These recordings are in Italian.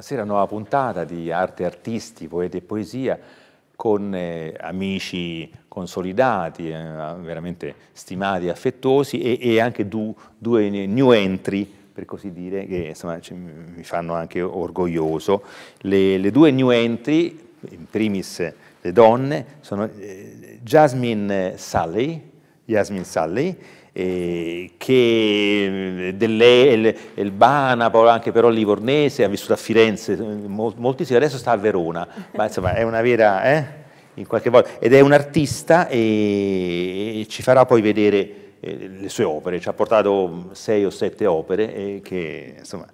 Buonasera, nuova puntata di Arte Artisti, Poeti e Poesia con eh, amici consolidati, eh, veramente stimati e affettuosi e, e anche du, due new entry, per così dire, che insomma, ci, mi fanno anche orgoglioso. Le, le, due new entry, in primis le donne, sono eh, Jasmine Sally, Jasmine Sally eh, che mm, Delle, El, Bana, anche però Livornese, ha vissuto a Firenze, eh, molti sì, adesso sta a Verona, ma insomma è una vera, eh, in qualche modo, ed è un artista e, e ci farà poi vedere eh, le sue opere, ci ha portato mm, sei o sette opere eh, che insomma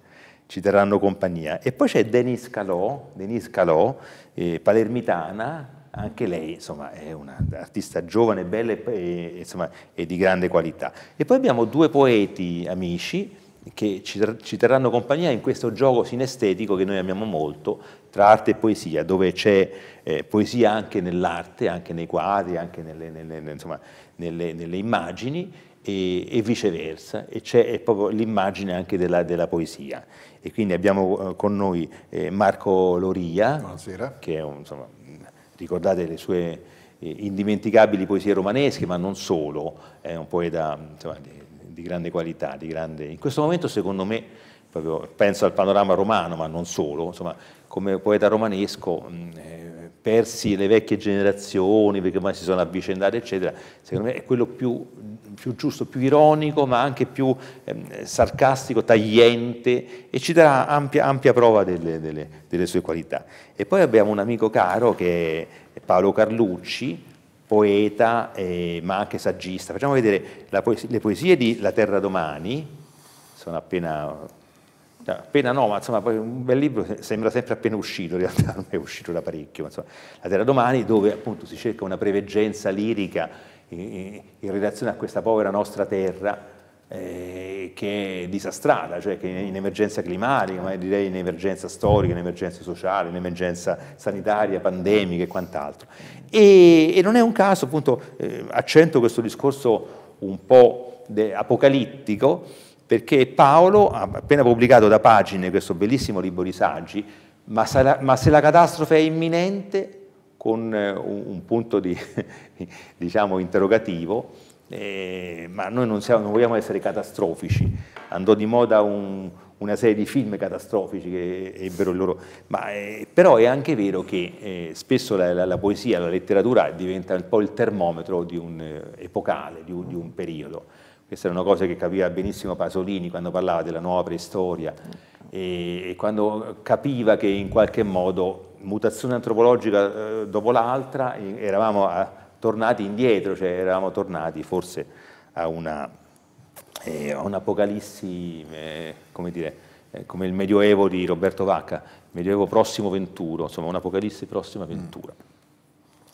ci terranno compagnia. E poi c'è Denis Calò, Denis Calò eh, palermitana, anche lei insomma, è un'artista giovane, bella e, e, insomma, e, di grande qualità. E poi abbiamo due poeti amici che ci, ci terranno compagnia in questo gioco sinestetico che noi amiamo molto tra arte e poesia, dove c'è eh, poesia anche nell'arte, anche nei quadri, anche nelle, nelle, insomma, nelle, nelle immagini e, e, viceversa, e c'è proprio l'immagine anche della, della, poesia. E quindi abbiamo eh, con noi eh, Marco Loria, Buonasera. che è un, insomma, Ricordate le sue eh, indimenticabili poesie romanesche, ma non solo, è un poeta insomma, di, di, grande qualità, di grande... in questo momento secondo me, proprio, penso al panorama romano, ma non solo, insomma, come poeta romanesco mm, eh, persi le vecchie generazioni perché ormai si sono avvicendate, eccetera, secondo me è quello più più giusto, più ironico, ma anche più ehm, sarcastico, tagliente e ci darà ampia, ampia prova delle, delle, delle, sue qualità. E poi abbiamo un amico caro che è Paolo Carlucci, poeta eh, ma anche saggista. Facciamo vedere poesia, le poesie di La Terra Domani, sono appena cioè, appena no, ma insomma un bel libro sembra sempre appena uscito, in realtà non è uscito da parecchio, ma insomma, La Terra Domani, dove appunto si cerca una preveggenza lirica in, relazione a questa povera nostra terra eh, che è disastrata, cioè che in emergenza climatica, ma direi in emergenza storica, in emergenza sociale, in emergenza sanitaria, pandemica e quant'altro. E, e, non è un caso, appunto, eh, accento questo discorso un po' apocalittico, perché Paolo ha appena pubblicato da pagine questo bellissimo libro di saggi, ma, sarà, ma se la catastrofe è imminente, con eh, un, punto di, diciamo, interrogativo, eh, ma noi non, siamo, non, vogliamo essere catastrofici. Andò di moda un, una serie di film catastrofici che ebbero il loro... Ma, eh, però è anche vero che eh, spesso la, la, la, poesia, la letteratura diventa un po' il termometro di un eh, epocale, di un, di un, periodo. Questa era una cosa che capiva benissimo Pasolini quando parlava della nuova preistoria e quando capiva che in qualche modo mutazione antropologica eh, dopo l'altra, eravamo a, eh, tornati indietro, cioè eravamo tornati forse a una, eh, a un'apocalissi, eh, come dire, eh, come il Medioevo di Roberto Vacca, Medioevo prossimo venturo, insomma un'apocalissi prossima mm. ventura. Mm.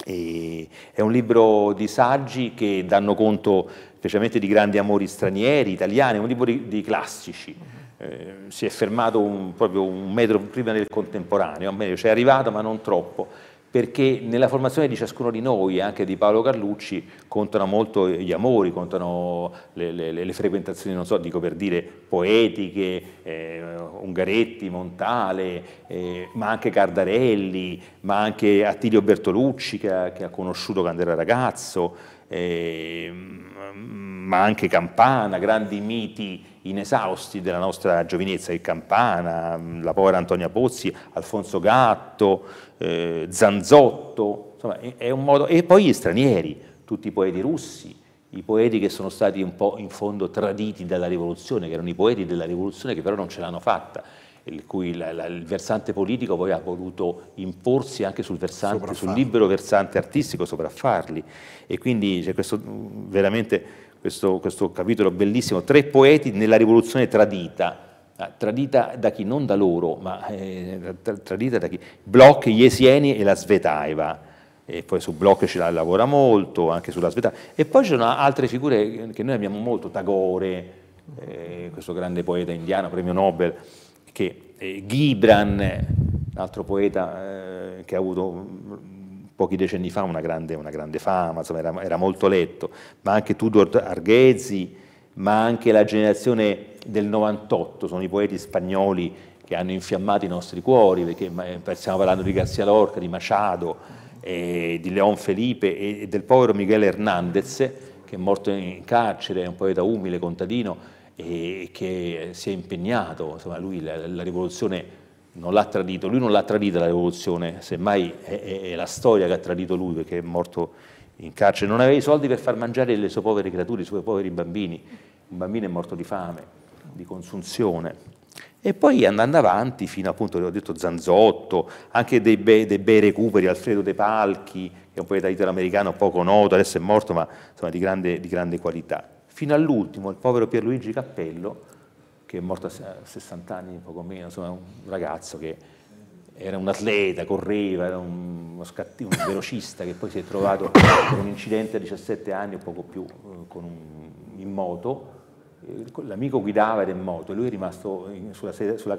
E è un libro di saggi che danno conto specialmente di grandi amori stranieri, italiani, è un libro di, di classici. Mm-hmm. Eh, si è fermato un, proprio un metro prima del contemporaneo, meglio, cioè è arrivato ma non troppo, perché nella formazione di ciascuno di noi, anche di Paolo Carlucci, contano molto gli amori, contano le, le, le frequentazioni, non so, dico per dire poetiche, eh, Ungaretti, Montale, eh, ma anche Cardarelli, ma anche Attilio Bertolucci che ha, che ha conosciuto quando era ragazzo, eh, ma anche Campana, grandi miti inesausti della nostra giovinezza, il Campana, la povera Antonia Pozzi, Alfonso Gatto, eh, Zanzotto, insomma è un modo, e poi gli stranieri, tutti i poeti russi, i poeti che sono stati un po' in fondo traditi dalla rivoluzione, che erano i poeti della rivoluzione che però non ce l'hanno fatta, il cui la, la, il versante politico poi ha voluto imporsi anche sul, versante, sul libero versante artistico, sopraffarli. E quindi c'è questo veramente questo, questo capitolo bellissimo, tre poeti nella rivoluzione tradita, ah, tradita da chi? Non da loro, ma eh, tradita da chi? Bloch, Jesieni e la Svetaeva. E poi su Bloch ci lavora molto, anche sulla Svetaeva. E poi ci sono altre figure che noi abbiamo molto, Tagore, eh, questo grande poeta indiano, premio Nobel, che, eh, Gibran, un altro poeta eh, che ha avuto pochi decenni fa una grande, una grande fama, insomma, era, era, molto letto, ma anche Tudor Arghezi, ma anche la generazione del 98, sono i poeti spagnoli che hanno infiammato i nostri cuori, perché eh, stiamo parlando di Garcia Lorca, di Machado, eh, di Leon Felipe e, e del povero Miguel Hernandez, che è morto in carcere, è un poeta umile, contadino, e che si è impegnato, insomma, lui la, la rivoluzione non l'ha tradito, lui non l'ha tradita la rivoluzione, semmai è, è, è, la storia che ha tradito lui perché è morto in carcere, non aveva i soldi per far mangiare le sue povere creature, i suoi poveri bambini, un bambino è morto di fame, di consunzione. E poi andando avanti fino appunto, ho detto Zanzotto, anche dei, bei, dei bei recuperi, Alfredo De Palchi, che è un poeta italo-americano poco noto, adesso è morto ma insomma, di, grande, di grande qualità. Fino all'ultimo, il povero Pierluigi Cappello, che è morto a 60 anni, poco meno, insomma un ragazzo che era un atleta, correva, era un, scatti, un velocista che poi si è trovato in un incidente a 17 anni o poco più eh, un, in moto, eh, l'amico guidava ed è morto e lui è rimasto sulla, sedia, sulla,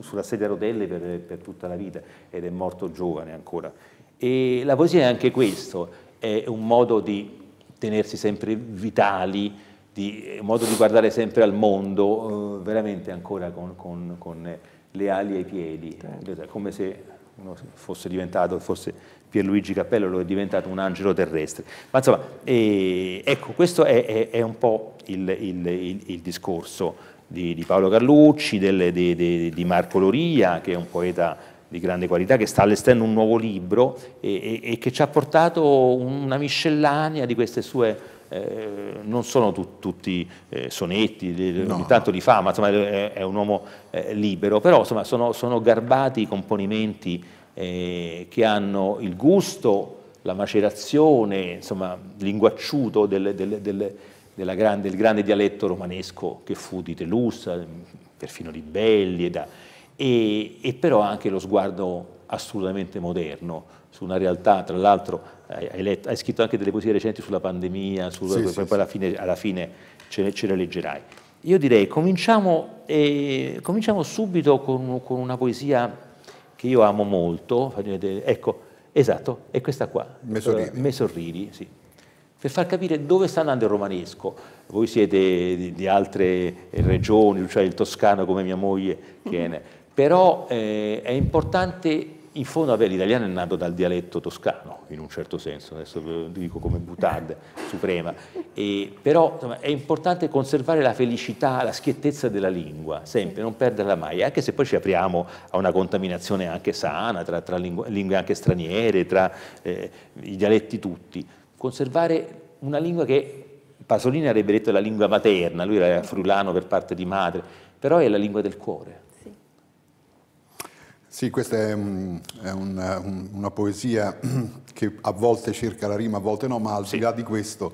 sulla sedia a rotelle per, per, tutta la vita ed è morto giovane ancora. E la poesia è anche questo, è un modo di tenersi sempre vitali, di modo di guardare sempre al mondo, eh, veramente ancora con, con, con, le ali ai piedi, certo. Cioè, come se uno fosse diventato, fosse Pierluigi Cappello, lo è diventato un angelo terrestre. Ma insomma, eh, ecco, questo è, è, è, un po' il, il, il, il discorso di, di, Paolo Carlucci, del, de, de, di Marco Loria, che è un poeta di grande qualità, che sta all'esterno un nuovo libro e, e, e che ci ha portato una miscellanea di queste sue eh, non sono tu, tutti eh, sonetti, no. ogni tanto li fa, ma insomma è, è un uomo eh, libero, però insomma sono, sono garbati i componimenti eh, che hanno il gusto, la macerazione, insomma linguacciuto del, del, del, del grande, grande, dialetto romanesco che fu di Telussa, eh, perfino di Belli e da e, e però anche lo sguardo assolutamente moderno su una realtà, tra l'altro hai, hai, scritto anche delle poesie recenti sulla pandemia, su, sì, poi, sì, poi sì. Alla, fine, alla fine, ce, ce le leggerai. Io direi cominciamo, eh, cominciamo subito con, con, una poesia che io amo molto, ecco, esatto, è questa qua, Me sorridi, eh, Me sorridi sì. per far capire dove sta andando il romanesco. Voi siete di, di altre regioni, cioè il toscano come mia moglie, mm-hmm. che è però eh, è importante in fondo, vabbè, l'italiano è nato dal dialetto toscano, in un certo senso, adesso lo dico come butad suprema, e, però insomma, è importante conservare la felicità, la schiettezza della lingua, sempre, non perderla mai, anche se poi ci apriamo a una contaminazione anche sana, tra, tra lingue, lingue, anche straniere, tra eh, i dialetti tutti, conservare una lingua che Pasolini avrebbe detto la lingua materna, lui era frulano per parte di madre, però è la lingua del cuore sì, questa è, mm, un, è una, una poesia che a volte cerca la rima, a volte no, ma al sì. di là di questo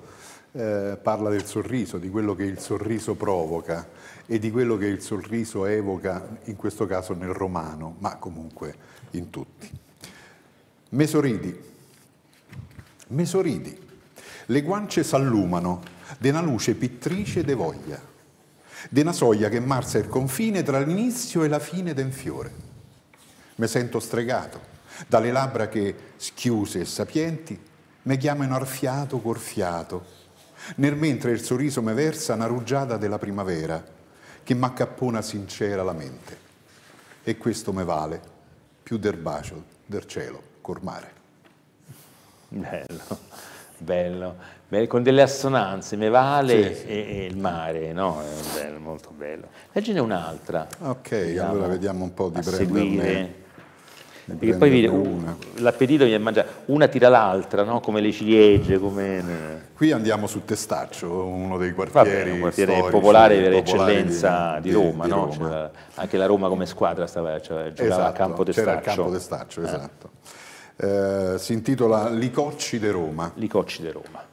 eh, parla del sorriso, di quello che il sorriso provoca e di quello che il sorriso evoca, in questo caso nel romano, ma comunque in tutti. Mesoridi. Mesoridi. Le guance s'allumano d'una luce pittrice de voglia, d'una soglia che marza il confine tra l'inizio e la fine del fiore mi sento stregato, dalle labbra che, schiuse e sapienti, mi chiamano arfiato col nel mentre il sorriso mi versa una rugiada della primavera che m'accappona sincera la mente. E questo me vale più del bacio del cielo col mare. Bello, bello, bello con delle assonanze, me vale sì, sì. E, e, il mare, no? È bello, molto bello. Leggine un'altra. Ok, vediamo, allora vediamo un po' di prenderne. Seguire perché poi viene una. l'appetito viene mangiato, una tira l'altra, no? come le ciliegie. Come... Eh, qui andiamo su Testaccio, uno dei quartieri. Vabbè, un quartiere storici, popolare per eccellenza di, di, di Roma, di no? Roma. anche la Roma come squadra stava, cioè, giocava esatto, al campo Testaccio. C'era eh. il campo Testaccio, esatto. Eh. Eh, si intitola Licocci de Roma. Licocci de Roma.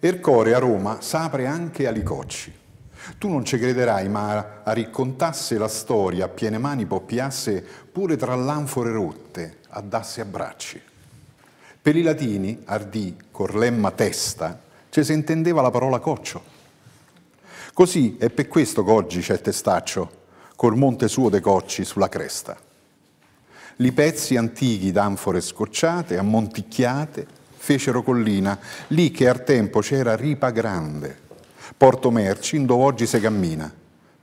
Ercore a Roma s'apre anche a Licocci. Tu non ci crederai, ma a raccontasse la storia a piene mani poppiasse pure tra lanfore rotte, a dasse abbracci. Per i latini, ardì, corlemma, testa, ci se intendeva la parola coccio. Così è per questo che oggi c'è testaccio, col monte suo de cocci sulla cresta. Li pezzi antichi d'anfore scocciate, ammonticchiate, fecero collina, lì che al tempo c'era ripa grande, Porto Merci, dove oggi si cammina,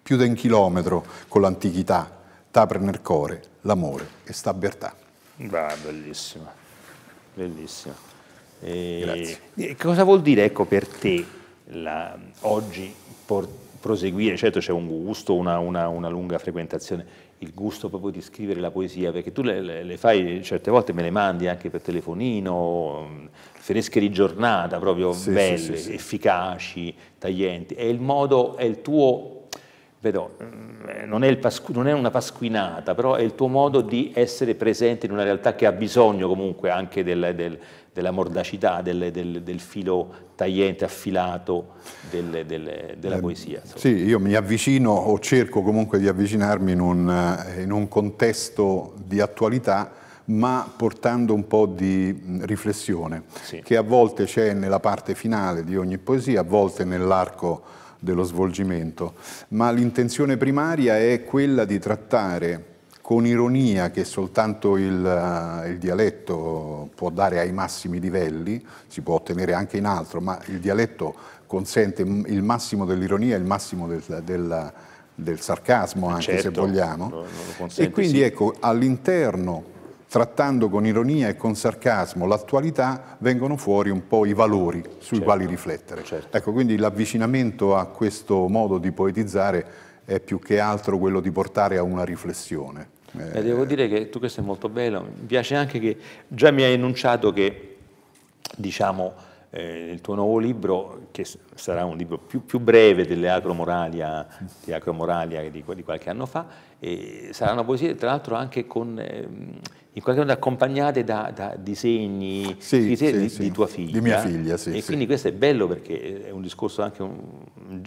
più di un chilometro con l'antichità, t'apre nel cuore l'amore e sta bertà. Va, bellissima, bellissima. E... Grazie. Cosa vuol dire ecco, per te la, oggi por, proseguire? Certo c'è un gusto, una, una, una lunga frequentazione, il gusto proprio di scrivere la poesia, perché tu le, le fai certe volte, me le mandi anche per telefonino, mm, fresche di giornata, proprio sì, belle, sì, sì, efficaci, taglienti, è il modo, è il tuo, vedo, mm, non è, pasqu, non è, una pasquinata, però è il tuo modo di essere presente in una realtà che ha bisogno comunque anche del, del della mordacità, del, del, del, filo tagliente, affilato del, della eh, poesia. Insomma. Sì, io mi avvicino o cerco comunque di avvicinarmi in un, eh, in un contesto di attualità ma portando un po' di mm, riflessione, sì. che a volte c'è nella parte finale di ogni poesia, a volte nell'arco dello svolgimento, ma l'intenzione primaria è quella di trattare con ironia che soltanto il, eh, il, dialetto può dare ai massimi livelli, si può ottenere anche in altro, ma il dialetto consente il massimo dell'ironia, il massimo del, del, del sarcasmo anche certo, se vogliamo. consente, e quindi sì. ecco, all'interno, trattando con ironia e con sarcasmo l'attualità, vengono fuori un po' i valori sui certo, quali riflettere. Certo. Ecco, quindi l'avvicinamento a questo modo di poetizzare è più che altro quello di portare a una riflessione. Beh, devo dire che tu questo è molto bello, mi piace anche che già mi hai enunciato che, diciamo, eh, il tuo nuovo libro, che sarà un libro più, più breve delle Acromoralia, di Acromoralia di, di qualche anno fa, e saranno poesie tra l'altro anche con, ehm, in qualche modo accompagnate da, da disegni sì, disegni sì, di, sì. di, tua figlia. Di mia figlia, sì. E quindi questo è bello perché è un discorso anche un, un,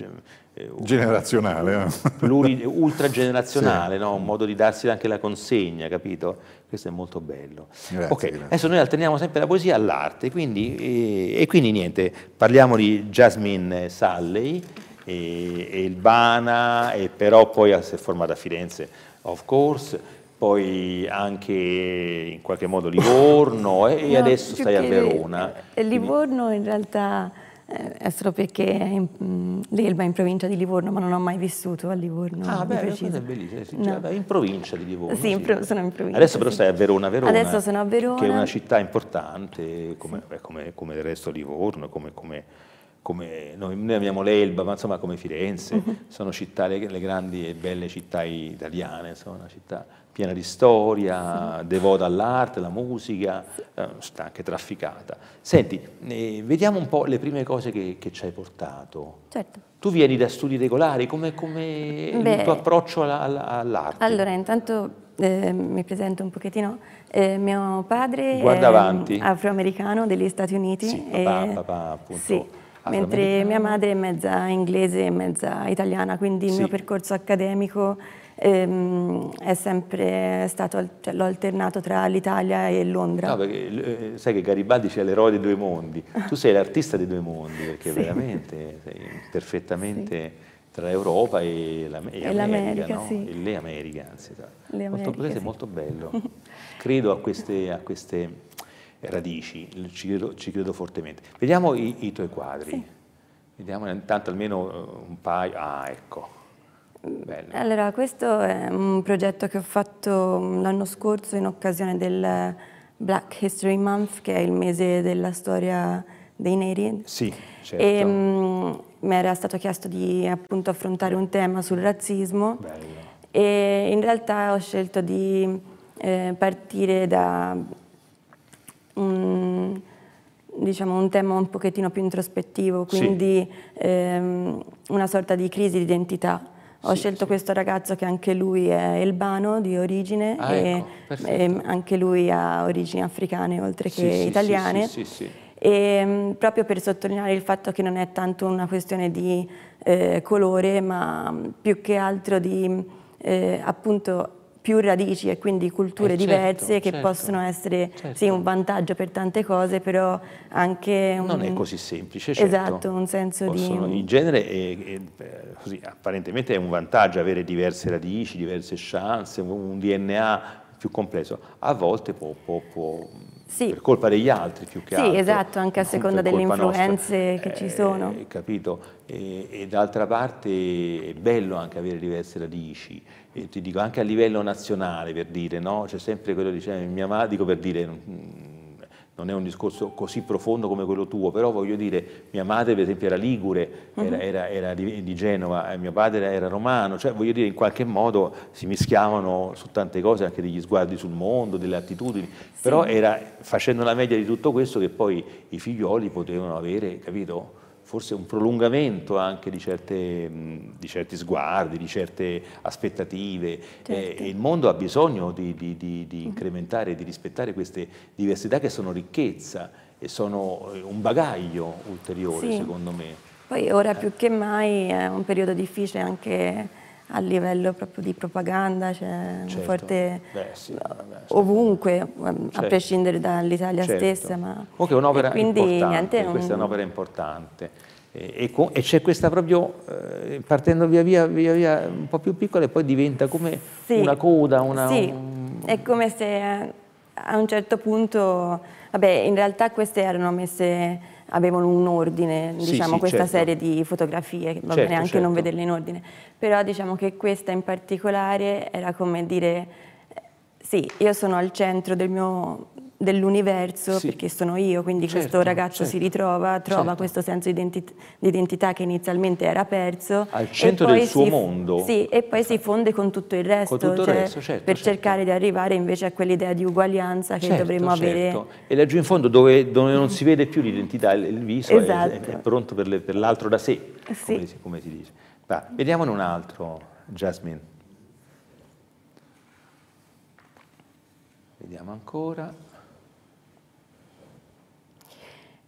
eh, generazionale, un, eh. pluri, ultragenerazionale, no? un modo di darsi anche la consegna, capito? Questo è molto bello. Grazie, okay. grazie. adesso noi alterniamo sempre la poesia all'arte, quindi, e, eh, e, quindi niente, parliamo di Jasmine Salley e, e il Bana, e però poi si è formata a Firenze, of course, poi anche in qualche modo Livorno e, no, adesso stai a Verona. Eh, Livorno in realtà eh, è solo perché l'Elba è in provincia di Livorno, ma non ho mai vissuto a Livorno. Ah, beh, preciso. è bellissimo, no. Cioè, in provincia di Livorno. Sì, sì. Pro, sono in provincia. Adesso sì. però stai a Verona, Verona. Adesso sono a Verona. Che è una città importante, come, beh, come, come il resto Livorno, come, come come noi, noi abbiamo l'Elba, ma insomma come Firenze, mhm. sono città, le, le, grandi e belle città italiane, insomma, una città piena di storia, sì. devota all'arte, alla musica, sì. eh, anche trafficata. Senti, eh, vediamo un po' le prime cose che, che ci hai portato. Certo. Tu vieni da studi regolari, come, come il tuo approccio all'arte? Allora, intanto eh, mi presento un pochettino. Eh, mio padre Guarda è mm, avanti. afroamericano degli Stati Uniti. Sì, papà, e, papà appunto. Sì, Mentre mia madre è mezza inglese e mezza italiana, quindi il mio percorso accademico ehm, è sempre stato, cioè, l'ho alternato tra l'Italia e Londra. No, perché eh, sai che Garibaldi c'è l'eroe dei due mondi, tu sei l'artista dei due mondi, perché sì. veramente sei perfettamente... Sì tra Europa e, l'America, e, e America, no? sì. e le Americhe, anzi. Le Americhe, questo sì. molto bello. Credo a queste, a queste radici, ci credo, ci credo fortemente. Vediamo i, i tuoi quadri, sì. vediamo intanto almeno eh, un paio, ah ecco. Bello. Allora, questo è un progetto che ho fatto l'anno scorso in occasione del Black History Month, che è il mese della storia dei neri. Sì, certo. E, um, mi era stato chiesto di appunto, affrontare un tema sul razzismo Bello. e in realtà ho scelto di eh, partire da un, diciamo, un tema un pochettino più introspettivo, quindi sì. ehm, una sorta di crisi di identità. Ho sì, scelto sì. questo ragazzo che anche lui è elbano di origine ah, e, ecco, e, anche lui ha origini africane oltre che italiane. E, ehm, proprio per sottolineare il fatto che non è tanto una questione di eh, colore, ma più che altro di eh, appunto più radici e quindi culture eh, certo, diverse certo, che certo, possono essere certo. sì, un vantaggio per tante cose, però anche... Un, non è così semplice, certo. Esatto, un senso possono, di... In genere è, eh, è, eh, così, apparentemente è un vantaggio avere diverse radici, diverse chance, un DNA più complesso. A volte può, può, può sì. per colpa degli altri più che sì, altro. Sì, esatto, anche a seconda delle influenze nostra. che ci eh, sono. Eh, capito? E, e d'altra parte è bello anche avere diverse radici, e ti dico anche a livello nazionale per dire, no? C'è sempre quello che diceva eh, mia madre, dico per dire mm, non è un discorso così profondo come quello tuo, però voglio dire, mia madre per esempio era ligure, mhm. era, era, era di, di, Genova, eh, mio padre era, era romano, cioè voglio dire in qualche modo si mischiavano su tante cose, anche degli sguardi sul mondo, delle attitudini, sì. però era facendo la media di tutto questo che poi i figlioli potevano avere, capito? forse un prolungamento anche di, certe, di certi sguardi, di certe aspettative. Eh, certo. Eh, il mondo ha bisogno di, di, di mm. incrementare, di rispettare queste diversità che sono ricchezza e sono eh, un bagaglio ulteriore, sì. secondo me. Poi ora eh. più che mai è un periodo difficile anche a livello proprio di propaganda, c'è certo. forte Beh, sì, ovunque, certo. a prescindere dall'Italia certo. stessa. Ma... Ok, un'opera quindi, importante, niente, questa un... è un'opera importante. E, e, e c'è questa proprio, eh, partendo via, via via, via un po' più piccola e poi diventa come sì. una coda, una... Sì, un... è come se eh, a un certo punto, vabbè in realtà queste erano messe avevano un ordine, sì, diciamo, sì, questa certo. serie di fotografie, va certo, bene anche certo. non vederle in ordine, però diciamo che questa in particolare era come dire, sì, io sono al centro del mio dell'universo, sì. perché sono io, quindi certo, questo ragazzo certo. si ritrova, trova certo. questo senso di identi identità che inizialmente era perso. Al centro del suo mondo. Sì, e poi si fonde con tutto il resto, tutto cioè, il resto certo, per certo. cercare di arrivare invece a quell'idea di uguaglianza che certo, dovremmo avere. E laggiù in fondo dove, dove non si vede più l'identità, il viso esatto. è, è, pronto per l'altro da sé, sì. come, si, come, si, dice. Va, vediamone un altro, Jasmine. Vediamo ancora.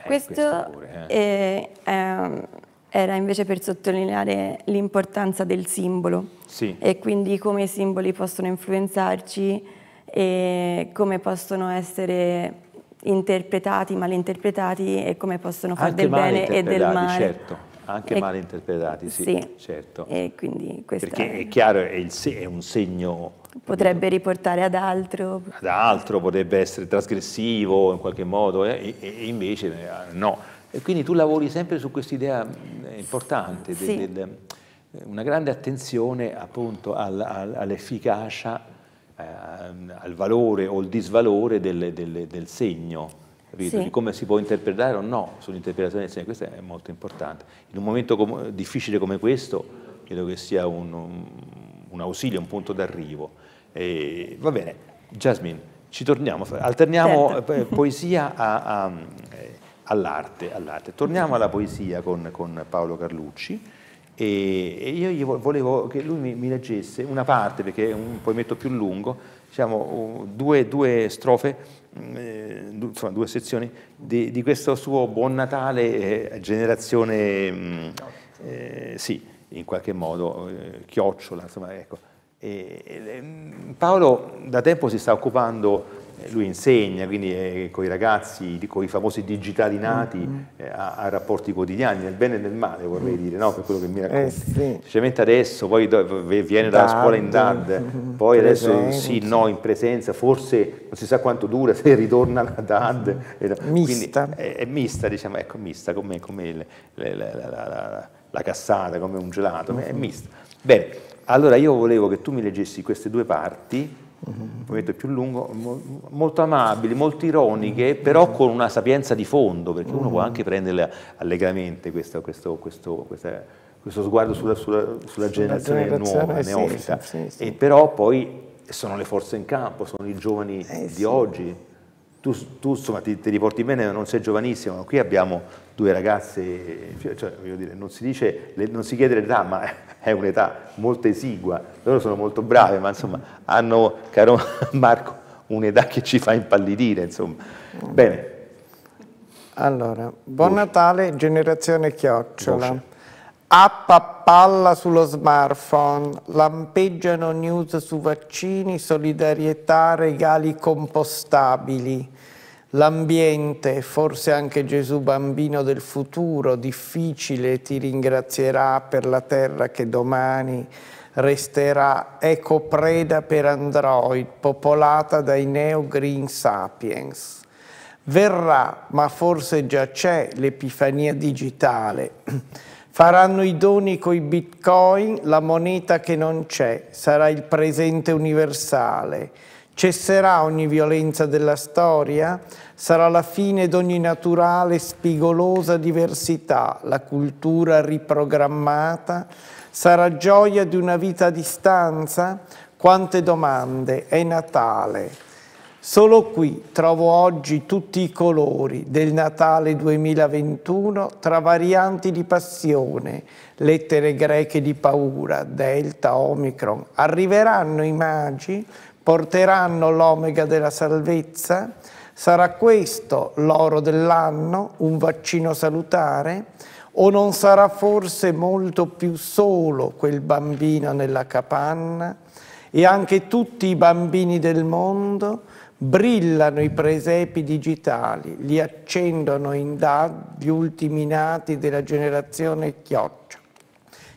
Eh, questo, pure, eh. è, è, ehm, era invece per sottolineare l'importanza del simbolo sì. e quindi come i simboli possono influenzarci e come possono essere interpretati, malinterpretati e come possono fare Anche del bene e del male. Certo. Anche e, interpretati, sì, sì, certo. E quindi Perché è chiaro, è, il, è un segno... Potrebbe capito? riportare ad altro. Ad altro, potrebbe essere trasgressivo in qualche modo, eh, e, e invece eh, no. E quindi tu lavori sempre su quest'idea eh, importante, sì. del, del, eh, una grande attenzione appunto al, al, all'efficacia, eh, al valore o al disvalore del, del segno capito? Sì. Di come si può interpretare o no sull'interpretazione del segno, questo è molto importante. In un momento com difficile come questo credo che sia un, un, un ausilio, un punto d'arrivo. va bene, Jasmine, ci torniamo, alterniamo certo. Eh, poesia eh, all'arte, all Torniamo alla poesia con, con Paolo Carlucci e, io volevo che lui mi, mi, leggesse una parte, perché è un poemetto più lungo, diciamo due, due strofe Mm, eh, insomma, due sezioni di, di, questo suo Buon Natale eh, generazione, mm, eh, sì, in qualche modo, eh, chiocciola, insomma, ecco. E, e, mm, Paolo da tempo si sta occupando lui insegna, quindi eh, con i ragazzi, con i famosi digitali mm, nati, mm -hmm. eh, ha, rapporti quotidiani, nel bene e nel male vorrei mm. dire, no? per quello che mi eh, racconti. Eh, sì. Semplicemente adesso, poi do, viene dalla scuola in DAD, poi adesso presenza. sì, no, in presenza, forse non si sa quanto dura, se ritorna alla DAD. Mista. È, è, mista, diciamo, ecco, mista come, la, la, cassata, come un gelato, mm -hmm. è mm-hmm. mista. Bene, allora io volevo che tu mi leggessi queste due parti, un movimento più lungo, molto amabili, molto ironiche, però con una sapienza di fondo, perché uno può mm-hmm. anche prenderle allegramente questo, questo, questo, questo sguardo sulla, sulla, sulla generazione, generazione, nuova, sì, neofita, sì, sì, E però poi sono le forze in campo, sono i giovani eh, di oggi. Tu, tu, insomma ti, ti riporti bene, non sei giovanissimo, ma qui abbiamo due ragazze, cioè, voglio dire, non si, dice, non si chiede l'età, ma è un'età molto esigua loro sono molto bravi, ma insomma hanno, caro Marco, un'età che ci fa impallidire, insomma. Bene. Allora, buon Voce. Natale, generazione chiocciola. Voce. App a palla sullo smartphone, lampeggiano news su vaccini, solidarietà, regali compostabili. L'ambiente, forse anche Gesù bambino del futuro, difficile, ti ringrazierà per la terra che domani resterà ecopreda per android popolata dai neo green sapiens. Verrà, ma forse già c'è, l'epifania digitale. Faranno i doni coi bitcoin, la moneta che non c'è, sarà il presente universale. Cesserà ogni violenza della storia? Sarà la fine d'ogni naturale spigolosa diversità, la cultura riprogrammata? Sarà gioia di una vita a distanza? Quante domande, è Natale. Solo qui trovo oggi tutti i colori del Natale 2021 tra varianti di passione, lettere greche di paura, delta, omicron. Arriveranno i magi? Porteranno l'omega della salvezza? Sarà questo l'oro dell'anno, un vaccino salutare? O non sarà forse molto più solo quel bambino nella capanna? E anche tutti i bambini del mondo brillano i presepi digitali, li accendono in dà gli ultimi nati della generazione chioccia.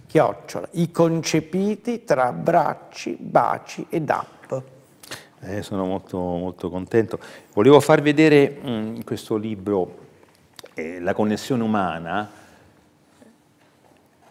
Chiocciola, i concepiti tra bracci, baci e app. Eh, sono molto, molto contento. Volevo far vedere mh, mm, questo libro, eh, La connessione umana,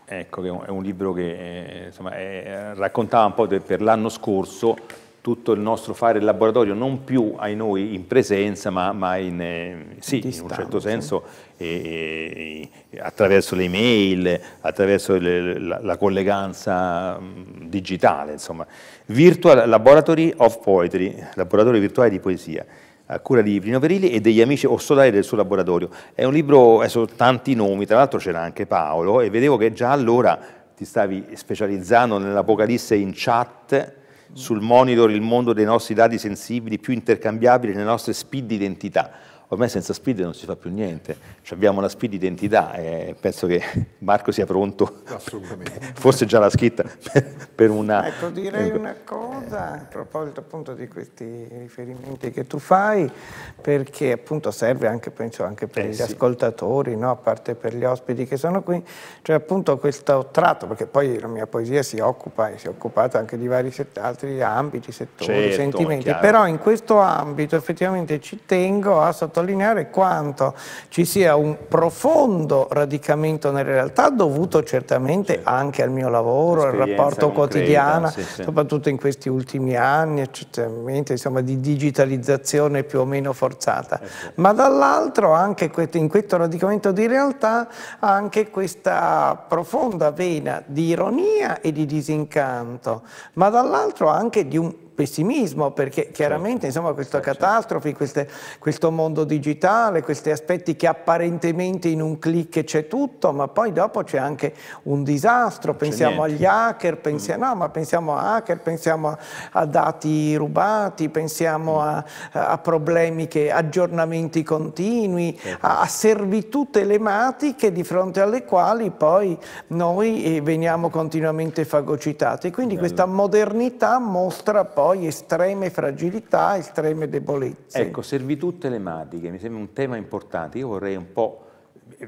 Ecco, è un libro che eh, insomma, è, eh, raccontava un po' de, per l'anno scorso tutto il nostro fare il laboratorio, non più ai noi in presenza, ma, ma in, eh, sì, in, un certo senso e, e, attraverso le mail, attraverso le, la, la, colleganza digitale, insomma. Virtual Laboratory of Poetry, laboratorio virtuale di poesia a cura di Plino Perilli e degli amici ossolari del suo laboratorio. È un libro, adesso eh, tanti nomi, tra l'altro c'era anche Paolo e vedevo che già allora ti stavi specializzando nell'Apocalisse in chat, sul monitor il mondo dei nostri dati sensibili più intercambiabili, le nostre speed di identità ormai senza Speed non si fa più niente, cioè abbiamo una Speed identità e penso che Marco sia pronto, forse già l'ha scritta, per una... Ecco, direi ecco. una cosa a proposito appunto di questi riferimenti che tu fai, perché appunto serve anche, penso, anche per eh, gli sì. ascoltatori, no? a parte per gli ospiti che sono qui, cioè appunto questo tratto, perché poi la mia poesia si occupa e si è occupata anche di vari set- altri ambiti, settori, certo, sentimenti, però in questo ambito effettivamente ci tengo a sottolineare sottolineare quanto ci sia un profondo radicamento nella realtà dovuto certamente anche al mio lavoro, al rapporto quotidiano, sì, sì. soprattutto in questi ultimi anni, insomma, di digitalizzazione più o meno forzata, eh sì. ma dall'altro anche in questo radicamento di realtà anche questa profonda vena di ironia e di disincanto, ma dall'altro anche di un pessimismo perché certo, chiaramente insomma, certo, questa certo. catastrofe, queste, questo mondo digitale, questi aspetti che apparentemente in un clic c'è tutto, ma poi dopo c'è anche un disastro, pensiamo agli hacker, pensiamo, mm. no, ma pensiamo a hacker, pensiamo a, a dati rubati, pensiamo mm. a, a, problemi che aggiornamenti continui, mm. a, a servitù telematiche di fronte alle quali poi noi eh, veniamo continuamente fagocitati. Quindi Bello. questa modernità mostra poi poi estreme fragilità, estreme debolezze. Ecco, servitù telematiche, mi sembra un tema importante, io vorrei un po',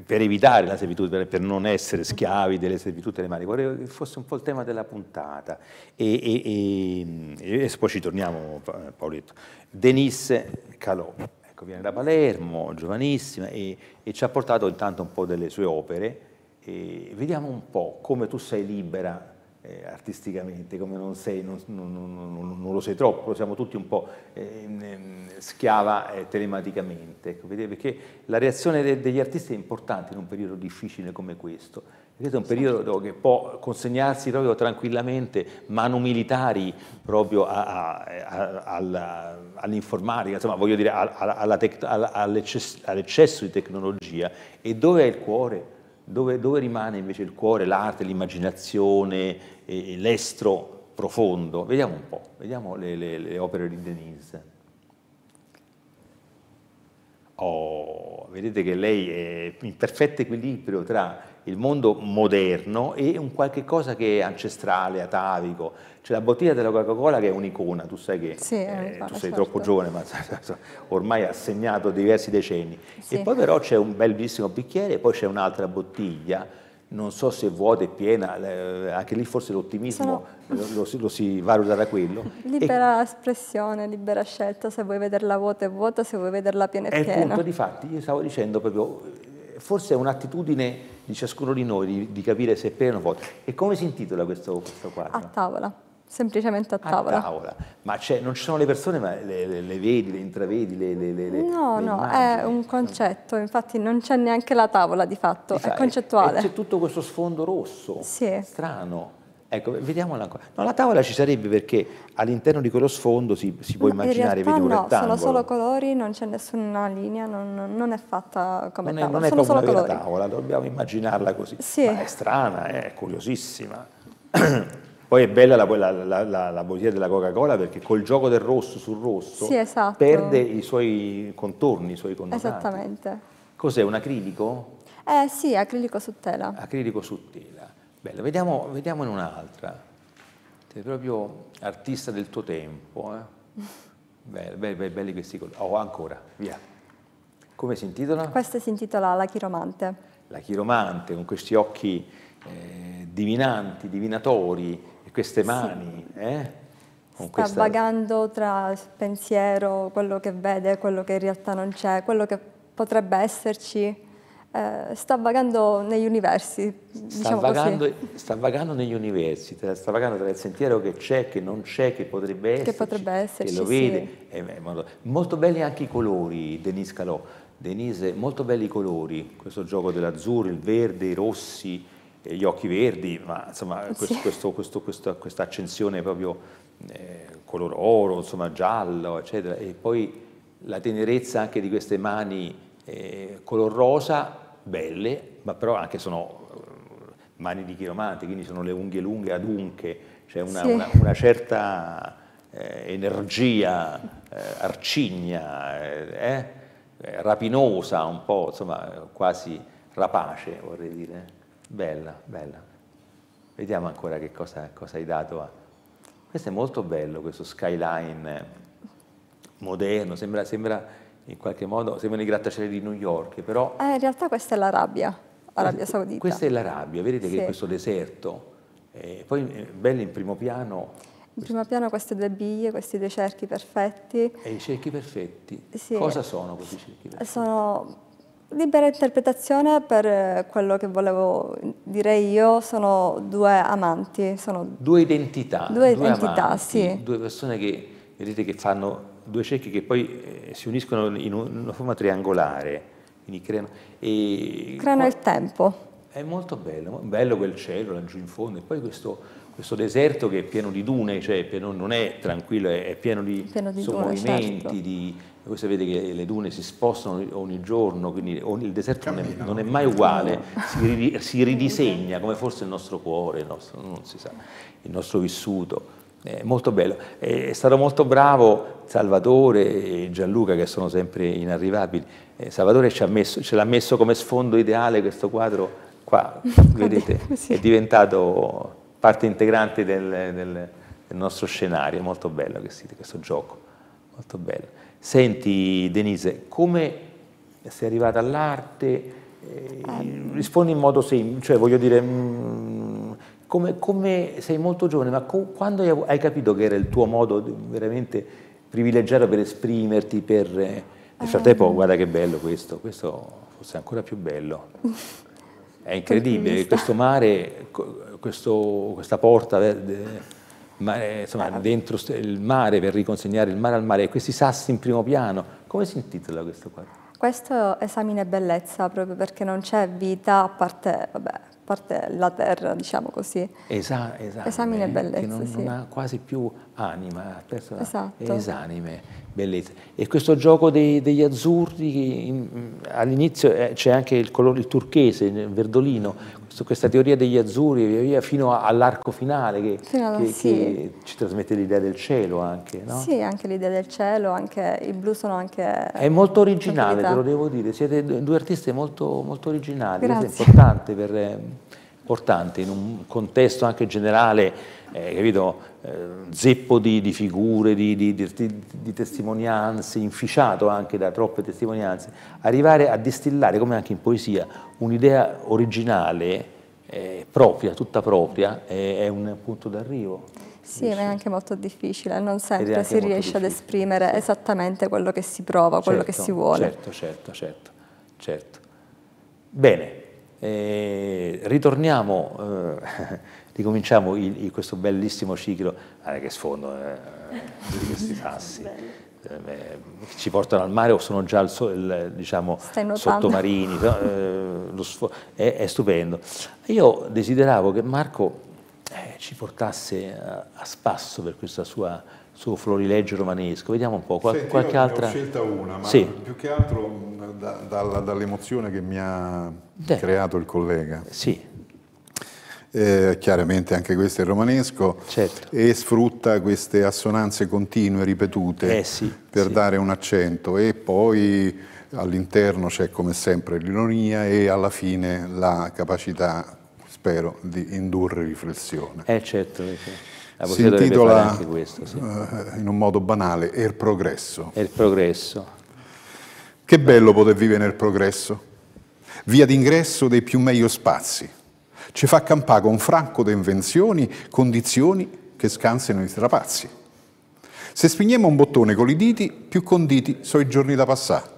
per evitare la servitù, per, non essere schiavi delle servitù telematiche, vorrei che fosse un po' il tema della puntata. E, e, e adesso poi ci torniamo, eh, Paoletto. Denise Calò, ecco, viene da Palermo, giovanissima, e, e ci ha portato intanto un po' delle sue opere. E vediamo un po' come tu sei libera eh, artisticamente, come non, sei, non, non, non, lo sei troppo, siamo tutti un po' eh, schiava eh, telematicamente, ecco, perché la reazione de degli artisti è importante in un periodo difficile come questo, questo è un periodo esatto. che può consegnarsi proprio tranquillamente mano militari proprio all'informatica, insomma voglio dire all'eccesso di tecnologia e dove è il cuore? dove, dove rimane invece il cuore, l'arte, l'immaginazione, e, l'estro profondo? Vediamo un po', vediamo le, le, le opere di Denise. Oh vedete che lei è in perfetto equilibrio tra il mondo moderno e un qualche cosa che è ancestrale, atavico. C'è la bottiglia della Coca-Cola che è un'icona, tu sai che sì, eh, eh tu sei certo. troppo giovane, ma ormai ha segnato diversi decenni. Sì. E poi però c'è un bellissimo bicchiere, e poi c'è un'altra bottiglia non so se vuota e piena, eh, anche lì forse l'ottimismo Sono... lo, lo, lo, si valuta da quello. Libera e... espressione, libera scelta, se vuoi vederla vuota è vuota, se vuoi vederla piena è, piena. È il punto di fatti, io stavo dicendo proprio, eh, forse è un'attitudine di ciascuno di noi di, di capire se è piena o vuota. E come si intitola questo, questo quadro? A tavola. Semplicemente a tavola. A tavola. Ma non ci sono le persone, ma le, le, le vedi, le intravedi, le, le No, no, è un concetto, infatti non c'è neanche la tavola di fatto, Difatti, è concettuale. C'è tutto questo sfondo rosso, sì. strano. Ecco, vediamola ancora. No, la tavola ci sarebbe perché all'interno di quello sfondo si, si può no, immaginare, vedi un no, rettangolo. sono solo colori, non c'è nessuna linea, non, non, è fatta come non è, tavola, non è sono solo colori. tavola, dobbiamo immaginarla così. Sì. Ma è strana, è curiosissima. Poi è bella la, la, la, la poesia della Coca-Cola perché col gioco del rosso sul rosso sì, esatto. perde i suoi contorni, i suoi connotati. Esattamente. Cos'è, un acrilico? Eh sì, acrilico su tela. Acrilico su tela. Bello, vediamo, in un'altra. Sei proprio artista del tuo tempo. Eh? belli, belli, belli questi colori. Oh, ancora, via. Come si intitola? Questa si intitola La chiromante. La chiromante, con questi occhi eh, divinanti, divinatori, queste mani. Sì. Eh? Sta questa... vagando tra pensiero, quello che vede, quello che in realtà non c'è, quello che potrebbe esserci. Eh, sta vagando negli universi. Sta, diciamo vagando, sta vagando negli universi, sta vagando tra il sentiero che c'è, che non c'è, che potrebbe esserci, che, potrebbe esserci, che lo sì. vede. Eh, molto belli anche i colori, Denise Calò. Denise, molto belli i colori, questo gioco dell'azzurro, il verde, i rossi, gli occhi verdi, ma insomma eh, sì. questo, questo, questo, questa accensione proprio eh, color oro, insomma giallo, eccetera, e poi la tenerezza anche di queste mani eh, color rosa, belle, ma però anche sono eh, mani di chiromante, quindi sono le unghie lunghe adunche, c'è cioè una, sì. una, una, certa eh, energia eh, arcigna, rapinosa un po', insomma quasi rapace vorrei dire. Bella, bella. Vediamo ancora che cosa, cosa hai dato. A... Questo è molto bello, questo skyline eh, moderno, sembra, sembra in qualche modo, sembra i grattacieli di New York, però... Eh, in realtà questa è l'Arabia, Arabia eh, Saudita. Questa è l'Arabia, vedete sì. che questo deserto, eh, poi è eh, bello in primo piano... In primo piano queste due biglie, questi due cerchi perfetti. E i cerchi perfetti? Sì. Cosa sono questi cerchi perfetti? Sono Libera interpretazione per eh, quello che volevo dire io, sono due amanti. Sono due identità. Due identità, amanti, sì. Due persone che, vedete, che fanno due cerchi che poi eh, si uniscono in una forma triangolare. Creano, e, creano il tempo. È molto bello, bello quel cielo laggiù in fondo e poi questo, questo deserto che è pieno di dune, cioè non è tranquillo, è pieno di, pieno di dune, movimenti, certo. di voi sapete che le dune si spostano ogni giorno, quindi il deserto non è, non è, mai uguale, si, si, ridisegna come forse il nostro cuore, il nostro, non si sa, il nostro vissuto. È molto bello. È stato molto bravo Salvatore e Gianluca, che sono sempre inarrivabili. Eh, Salvatore messo, ce l'ha messo come sfondo ideale questo quadro qua, vedete, sì. è diventato parte integrante del, del, del nostro scenario, è molto bello questo, questo gioco, molto bello. Senti Denise, come sei arrivata all'arte? Eh. Eh, rispondi in modo semplice, cioè voglio dire, mm, come, come, sei molto giovane, ma quando hai capito che era il tuo modo veramente privilegiato per esprimerti, per... Eh, nel frattempo, ehm. guarda che bello questo, questo forse è ancora più bello. È incredibile, questo mare, questo, questa porta Verde, ma, eh, insomma, dentro il mare per riconsegnare il mare al mare, questi sassi in primo piano. Come si intitola questo quadro? Questo esamina bellezza proprio perché non c'è vita a parte, vabbè, a parte, la terra, diciamo così. Esa, esame, esamina bellezza. Che non, sì. non, ha quasi più anima, perso eh, esatto. esanime, bellezza. E questo gioco dei, degli azzurri, all'inizio eh, c'è anche il colore il turchese, il verdolino, su questa teoria degli azzurri e via via fino all'arco finale che, alla, che, sì. che, ci trasmette l'idea del cielo anche, no? Sì, anche l'idea del cielo, anche i blu sono anche... È molto originale, te lo devo dire, siete due artiste molto, molto originali, Grazie. questo è importante per... Ehm, importante in un contesto anche generale, eh, capito, eh, zeppo di, di figure, di, di, di, testimonianze, inficiato anche da troppe testimonianze, arrivare a distillare, come anche in poesia, un'idea originale, eh, propria, tutta propria, è un punto d'arrivo. Sì, ma è anche molto difficile, non sempre si riesce ad esprimere sì. esattamente quello che si prova, quello certo, che si vuole. Certo, certo, certo, certo. Bene. Eh, ritorniamo, eh, ricominciamo il, il, questo bellissimo ciclo, ah, che sfondo eh, di questi sassi, eh, ci portano al mare o sono già il, il, diciamo, sottomarini, eh, sfo- è, è, stupendo. Io desideravo che Marco eh, ci portasse a, a spasso per questa sua su Florileggio Romanesco. Vediamo un po', qual Senti, qualche altra... Ho scelta una, ma sì. più che altro da, da, dall'emozione che mi ha De. creato il collega. Sì. Eh, chiaramente anche questo è romanesco certo. e sfrutta queste assonanze continue, ripetute, eh sì, per sì. dare un accento e poi all'interno c'è come sempre l'ironia e alla fine la capacità, spero, di indurre riflessione. Eh certo. Eh, certo. La eh, si intitola anche questo, sì. Eh, in un modo banale, E er il progresso. E er progresso. Che bello poter vivere nel er progresso. Via d'ingresso dei più meglio spazi. Ci fa campare con franco di invenzioni, condizioni che scansano i strapazzi. Se spingiamo un bottone con i diti, più conditi sono i giorni da passare.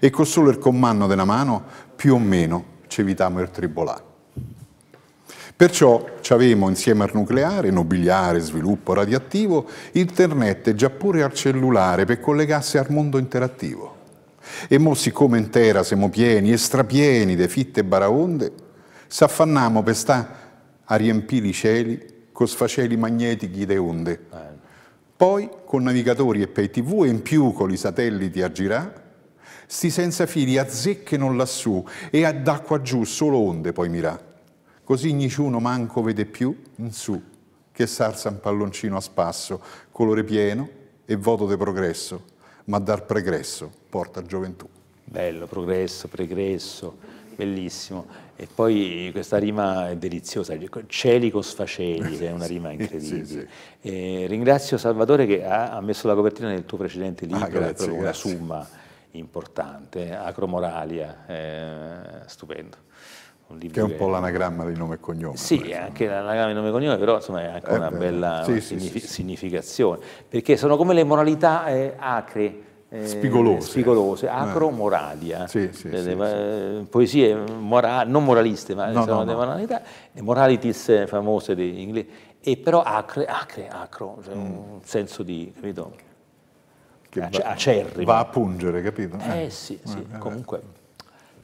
E con solo il commanno della mano, più o meno, ci evitiamo il tribolà. Perciò ci avemo insieme al nucleare, nobiliare, sviluppo radioattivo, internet e già pure al cellulare per collegarsi al mondo interattivo. E mo siccome in terra siamo pieni e strapieni di fitte baraonde, s'affannamo per sta a riempire i cieli con sfaceli magnetici de onde. Poi con navigatori e pay tv e in più con i satelliti a girà, sti senza fili azzeccano lassù e ad acqua giù solo onde poi mirà. Così niciuno manco vede più in su che sarsa un palloncino a spasso, colore pieno e voto di progresso, ma dar pregresso porta gioventù. Bello, progresso, pregresso, bellissimo. E poi questa rima è deliziosa, Celico Sfaceli, che è una rima incredibile. Sì, sì. ringrazio Salvatore che ha, messo la copertina nel tuo precedente libro, ah, grazie, è una summa importante, eh, Acromoralia, eh, stupendo. Che è un po' l'anagramma di nome e cognome. Sì, è anche l'anagramma di nome e cognome, però insomma, è anche eh, una beh, bella sì, signifi sì, significazione. Perché sono come le moralità eh, acre, eh, spigolose, spigolose eh. acro-moralia, sì, sì, sì, eh, poesie mora non moraliste, ma no, sono diciamo no, no. moralità, le moralities famose degli inglesi, e però acre, acre, acro, cioè mm. un senso di, capito? Che va, acerrimo. Va a pungere, capito? Eh, sì, sì, comunque.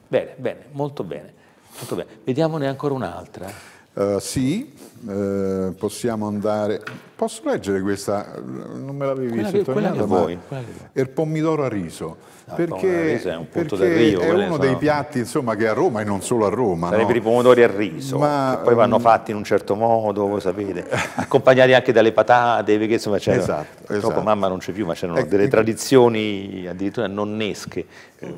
Bene, bene, molto bene. Molto bene, vediamone ancora un'altra. Uh, sì, uh, possiamo andare... Posso leggere questa? Non me l'avevi sottolineata, ma... Voi, Il pomidoro a riso. No, perché, a riso è, un rio, è uno dei piatti insomma, che a Roma e non solo a Roma. Sarebbero no? i pomodori a riso, ma, che poi vanno mm, fatti in un certo modo, voi sapete, accompagnati anche dalle patate, perché insomma c'era... Esatto, purtroppo esatto. mamma non c'è più, ma c'erano eh, delle tradizioni addirittura nonnesche,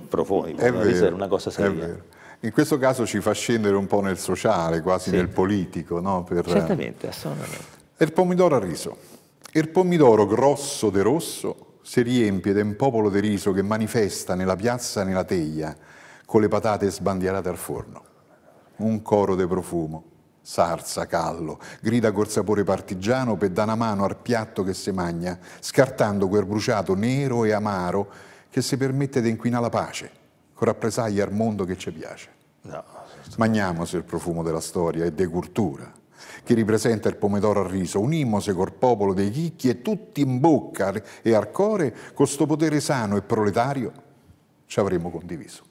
profonde. Il pomidoro a riso era una cosa seria. In questo caso ci fa scendere un po' nel sociale, quasi sì. nel politico. No? Per... Certamente, assolutamente. Eh, il pomidoro a riso. Il pomidoro grosso de rosso si riempie ed è un popolo di riso che manifesta nella piazza nella teglia con le patate sbandierate al forno. Un coro de profumo, sarsa, callo, grida col sapore partigiano per dare una mano al piatto che si magna, scartando quel bruciato nero e amaro che si permette di inquinare la pace, con rappresaglie al mondo che ci piace. No. se il profumo della storia e decultura che ripresenta il pomodoro al riso, unimosi col popolo dei chicchi e tutti in bocca e al cuore, con sto potere sano e proletario, ci avremo condiviso.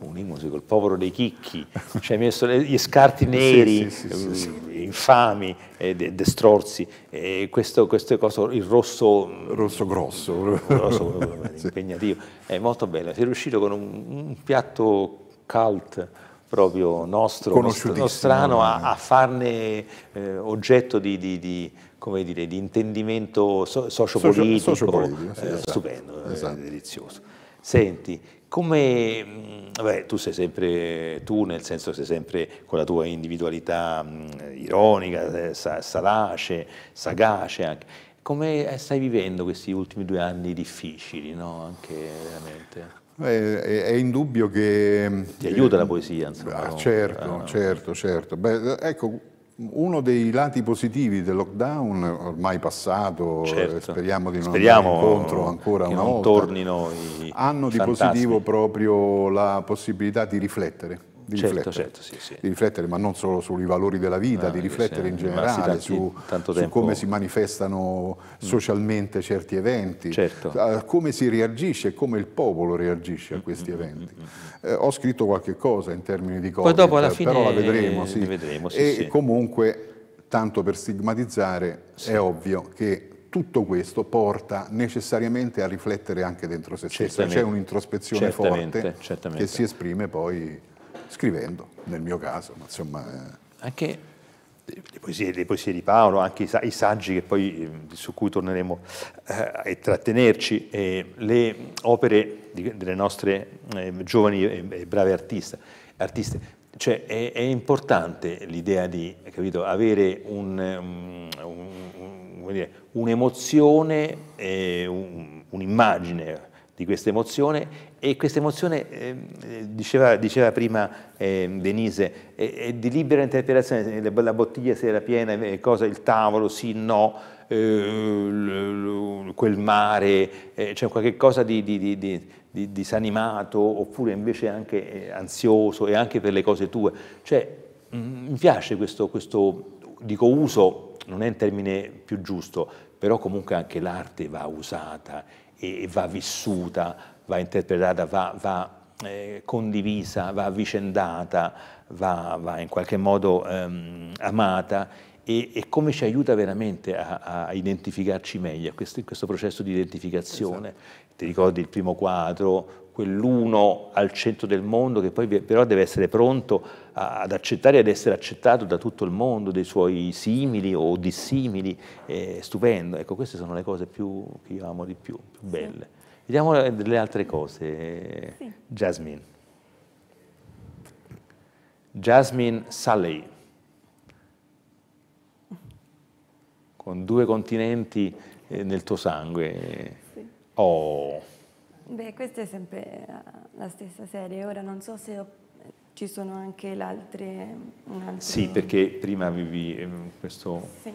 Unimosi col popolo dei chicchi, ci hai messo gli scarti neri, sì, sì, sì, mm, infami, eh, destrorsi, eh, questo, questo coso, il rosso... Mm, rosso grosso. Rosso, impegnativo. È molto bello, sei riuscito con un, un piatto cult proprio nostro, nostrano, a, a farne eh, oggetto di, di, di come dire, di intendimento so sociopolitico, sociopolitico sì, eh, esatto. stupendo, eh, esatto. Eh, delizioso. Senti, come, mm, vabbè, tu sei sempre tu, nel senso sei sempre con la tua individualità mh, mm, ironica, eh, salace, sagace anche. Come eh, stai vivendo questi ultimi due anni difficili, no? Anche veramente. Beh, è, è, indubbio che... Mm, Ti aiuta eh, la poesia, insomma. Ah, certo, ah, no. certo, certo. Beh, ecco, uno dei lati positivi del lockdown, ormai passato, certo. speriamo di non speriamo incontro ancora una volta, che non tornino i hanno di positivo proprio la possibilità di riflettere di certo, riflettere, certo, sì, sì. di riflettere, ma non solo sui valori della vita, no, ah, di riflettere in generale tanti, su, su, come si manifestano mm. socialmente mm. certi eventi, certo. come si reagisce come il popolo reagisce a mm, questi mm, eventi. Mm. Eh, ho scritto qualche cosa in termini di cose, però la vedremo. Sì. vedremo e comunque, tanto per stigmatizzare, è ovvio che tutto questo porta necessariamente a riflettere anche dentro se stesso, c'è un'introspezione forte certamente. che si esprime poi scrivendo, nel mio caso, ma insomma... Eh. Anche le poesie, le poesie di Paolo, anche i, i saggi poi, eh, su cui torneremo eh, a trattenerci, eh, le opere di, delle nostre eh, giovani e brave artiste. artiste. Cioè, è, è, importante l'idea di capito, avere un, mm, un, un, un'emozione, un'immagine di questa emozione e questa emozione, ehm, eh, diceva, diceva, prima eh, Denise, è, è, di libera interpretazione, la bottiglia se era piena, eh, cosa, il tavolo, sì, no, eh, quel mare, eh, cioè qualche cosa di, di, di, disanimato oppure invece anche eh, ansioso e anche per le cose tue. Cioè, mm, mi piace questo, questo, dico uso, non è il termine più giusto, però comunque anche l'arte va usata e, va vissuta, va interpretata, va, va eh, condivisa, va avvicendata, va, va in qualche modo ehm, amata e, e, come ci aiuta veramente a, a identificarci meglio, questo, in questo processo di identificazione. Esatto. Ti ricordi il primo quadro, quell'uno al centro del mondo che poi però deve essere pronto ad accettare e ad essere accettato da tutto il mondo, dei suoi simili o dissimili, eh, stupendo. Ecco, queste sono le cose più, che io amo di più, più belle. Sì. Vediamo eh, le altre cose. Sì. Jasmine. Jasmine Saley. Con due continenti eh, nel tuo sangue. Sì. Oh. Beh, questa è sempre eh, la stessa serie. Ora non so se ho, ci sono anche l'altre... Altro... Sì, perché prima avevi ehm, questo sì.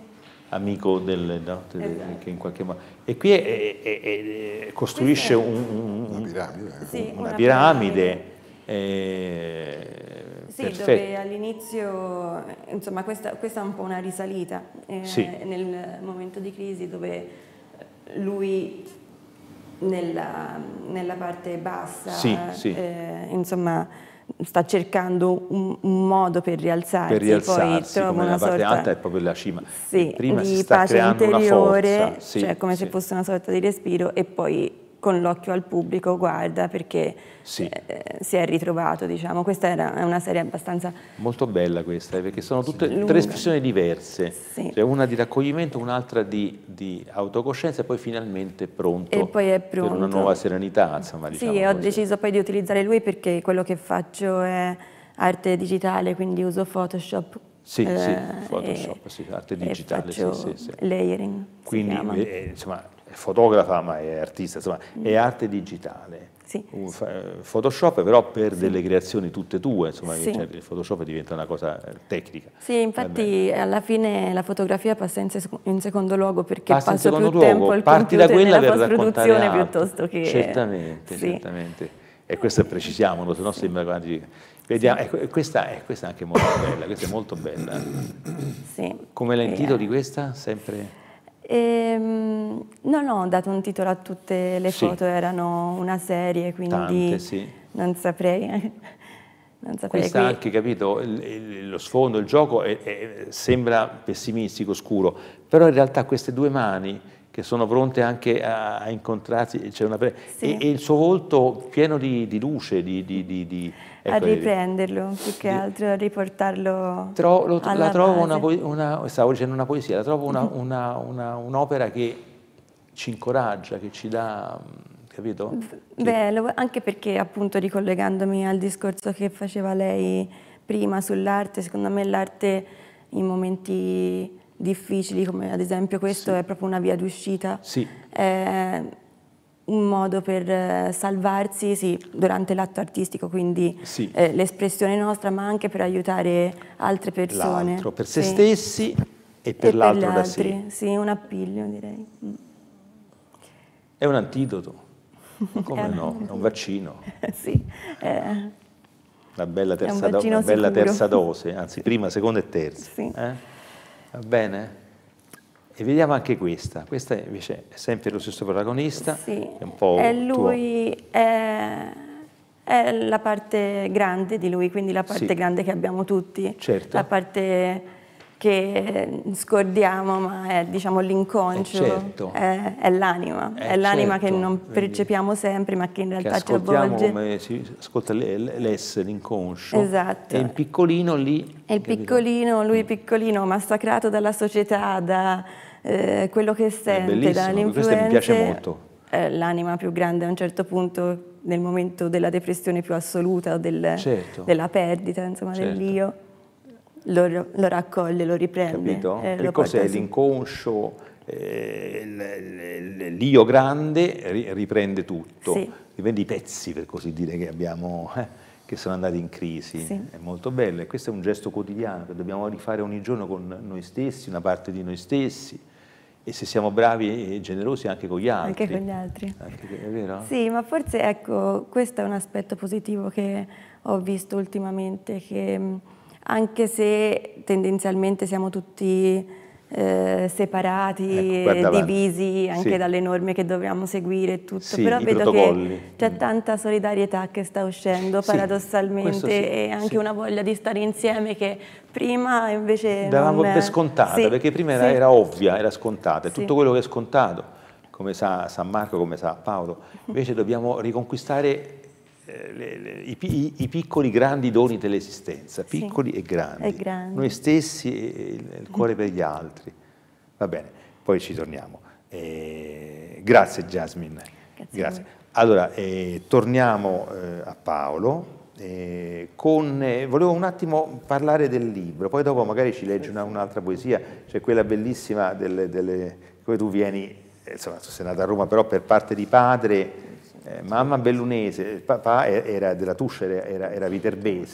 amico del, no, esatto. che in qualche modo... E qui è, è, è, eh, costruisce un, un, una piramide. Eh. Sì, una, una piramide. piramide. sì, perfetto. dove all'inizio, insomma, questa, questa, è un po' una risalita eh, sì. nel momento di crisi dove lui nella, nella parte bassa, sì, sì. Eh, insomma sta cercando un, un, modo per rialzarsi, per rialzarsi poi trova una sorta... alta è proprio la cima, sì, prima di si sta pace interiore, forza, sì, cioè come se fosse una sorta di respiro e poi con l'occhio al pubblico guarda perché sì. eh, si è ritrovato, diciamo. Questa era, è una serie abbastanza... Molto bella questa, eh, perché sono tutte lunga. tre espressioni diverse, sì. cioè una di raccoglimento, un'altra di, di, autocoscienza e poi finalmente pronto, e poi è pronto. per una nuova serenità. Insomma, diciamo sì, ho deciso poi di utilizzare lui perché quello che faccio è arte digitale, quindi uso Photoshop sì, eh, sì, Photoshop, e, sì, arte digitale, sì, sì, sì. Layering. Quindi, eh, insomma, è fotografa ma è artista, insomma mm. è arte digitale. Sì. Uh, Photoshop però per sì. delle creazioni tutte tue, insomma sì. cioè, il Photoshop diventa una cosa eh, tecnica. Sì, infatti alla fine la fotografia passa in, sec in secondo luogo perché passa passo più luogo. tempo al Parti da quella per produzione piuttosto che... Certamente, certamente. E questo precisiamolo, se no sembra quasi... Vediamo, eh, questa, è, questa, è, anche molto bella, questa è molto bella. Come la intitoli eh. questa? Sempre... E, ehm, non ho dato un titolo a tutte le sì. foto, erano una serie, quindi Tante, sì. non saprei. non Questa qui. anche, capito, il, il, lo sfondo, il gioco è, è, sembra pessimistico, scuro, però in realtà queste due mani che sono pronte anche a, a incontrarsi, cioè una, sì. e, e, il suo volto pieno di, di luce, di, di, di a riprenderlo più che altro, a riportarlo Tro, lo, La trovo una, una, stavo dicendo una poesia, la trovo mm-hmm. un'opera che ci incoraggia, che ci dà, capito? Bello, anche perché appunto ricollegandomi al discorso che faceva lei prima sull'arte, secondo me l'arte in momenti difficili come ad esempio questo sì. è proprio una via d'uscita. Sì. Eh, un modo per eh, salvarsi sì, durante l'atto artistico, quindi sì. eh, l'espressione nostra, ma anche per aiutare altre persone. per se sì. stessi e per l'altro da sé. Sì, un appiglio direi. Mm. È un antidoto, come eh, no? È un vaccino. sì. Eh. Una bella, terza, un do una bella terza, dose, anzi prima, seconda e terza. Sì. Eh? Va bene? E vediamo anche questa, questa invece è sempre lo stesso protagonista, sì, è un po' è lui, è, è, la parte grande di lui, quindi la parte sì. grande che abbiamo tutti, certo. la parte che scordiamo ma è diciamo, l'inconscio, eh, certo. è, l'anima, eh, è, l'anima certo. che non percepiamo sempre ma che in realtà che ci avvolge. come si ascolta l'essere, l'inconscio, esatto. e il piccolino lì... È il piccolino, lui piccolino, massacrato dalla società, da eh, quello che sente dalle Questo mi piace molto. Eh, l'anima più grande a un certo punto nel momento della depressione più assoluta del, certo. della perdita insomma, certo. dell'io lo, lo, raccoglie, lo riprende. Capito? Eh, lo cos'è l'inconscio, eh, l'io grande riprende tutto, sì. riprende i pezzi per così dire che abbiamo, eh, che sono andati in crisi, sì. è molto bello e questo è un gesto quotidiano che dobbiamo rifare ogni giorno con noi stessi, una parte di noi stessi e se siamo bravi e generosi anche con gli altri. Anche con gli altri. Anche, è vero? Sì, ma forse ecco, questo è un aspetto positivo che ho visto ultimamente, che anche se tendenzialmente siamo tutti eh, separati, ecco, divisi anche sì. dalle norme che dobbiamo seguire e tutto, sì, però vedo protocolli. che c'è tanta solidarietà che sta uscendo sì, paradossalmente e anche una voglia di stare insieme che prima invece... Davamo per scontata, perché prima era, era, ovvia, era scontata, è tutto quello che è scontato, come sa San Marco, come sa Paolo, invece dobbiamo riconquistare le, le, i, i, i, piccoli grandi doni dell'esistenza, piccoli sì, e, grandi. noi stessi e il cuore per gli altri. Va bene, poi ci torniamo. Eh, grazie Jasmine. Grazie. grazie. Allora, eh, torniamo eh, a Paolo. Eh, con, eh, volevo un attimo parlare del libro, poi dopo magari ci leggi un'altra un poesia, cioè quella bellissima delle, delle, come tu vieni, eh, insomma sono sei nata a Roma, però per parte di padre eh, mamma bellunese, papà era della Tuscia, era, era viterbese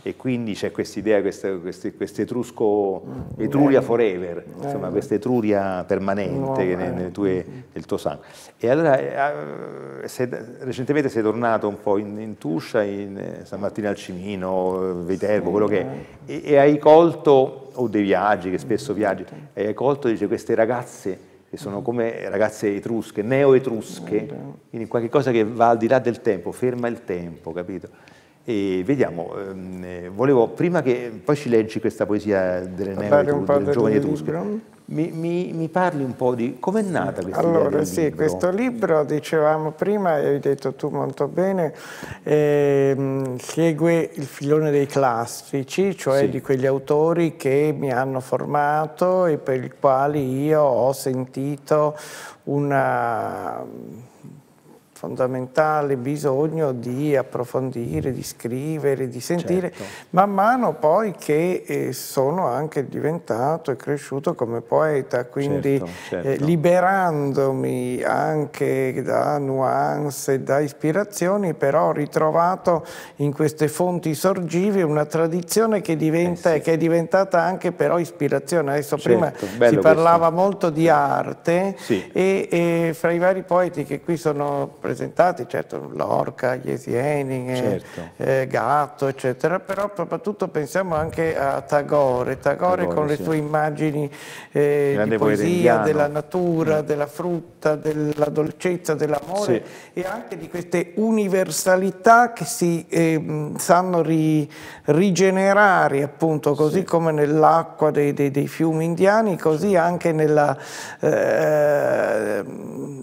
sì. e quindi c'è questa idea, questa etrusco, mm, eh. Etruria forever, eh. insomma questa Etruria permanente che nel, nel, tue, nel, tuo sangue. E allora eh, ah, se, recentemente sei tornato un po' in, in Tuscia, in San Martino al Cimino, Viterbo, sì, quello che è, e, e hai colto, o dei viaggi, che spesso viaggi, hai colto dice, queste ragazze che sono come ragazze etrusche, neo-etrusche, quindi qualcosa che va al di là del tempo, ferma il tempo, capito? E vediamo, ehm, eh, volevo, prima che poi ci leggi questa poesia delle neo-etrusche, giovani etrusche, mi, mi, mi, parli un po' di come è nata questa allora, idea Allora sì, questo libro, dicevamo prima, e hai detto tu molto bene, ehm, segue il filone dei classici, cioè sì. di quegli autori che mi hanno formato e per i quali io ho sentito una fondamentale bisogno di approfondire, di scrivere, di sentire, certo. man mano poi che eh, sono anche diventato e cresciuto come poeta, quindi certo, eh, certo. Eh, liberandomi anche da nuance, da ispirazioni, però ho ritrovato in queste fonti sorgive una tradizione che, diventa, eh sì. che è diventata anche però ispirazione. Adesso certo, prima si parlava questo. molto di arte sì. e, e fra i vari poeti che qui sono presenti, rappresentati, certo l'orca, gli Esiening, eh, certo. eh, Gatto, eccetera, però soprattutto pensiamo anche a Tagore, Tagore, Tagore con sì. le sue immagini eh, di poesia, della natura, mm. della frutta, della dolcezza, dell'amore sì. e anche di queste universalità che si eh, sanno ri, rigenerare appunto così sì. come nell'acqua dei, dei, dei, fiumi indiani, così anche nella, eh,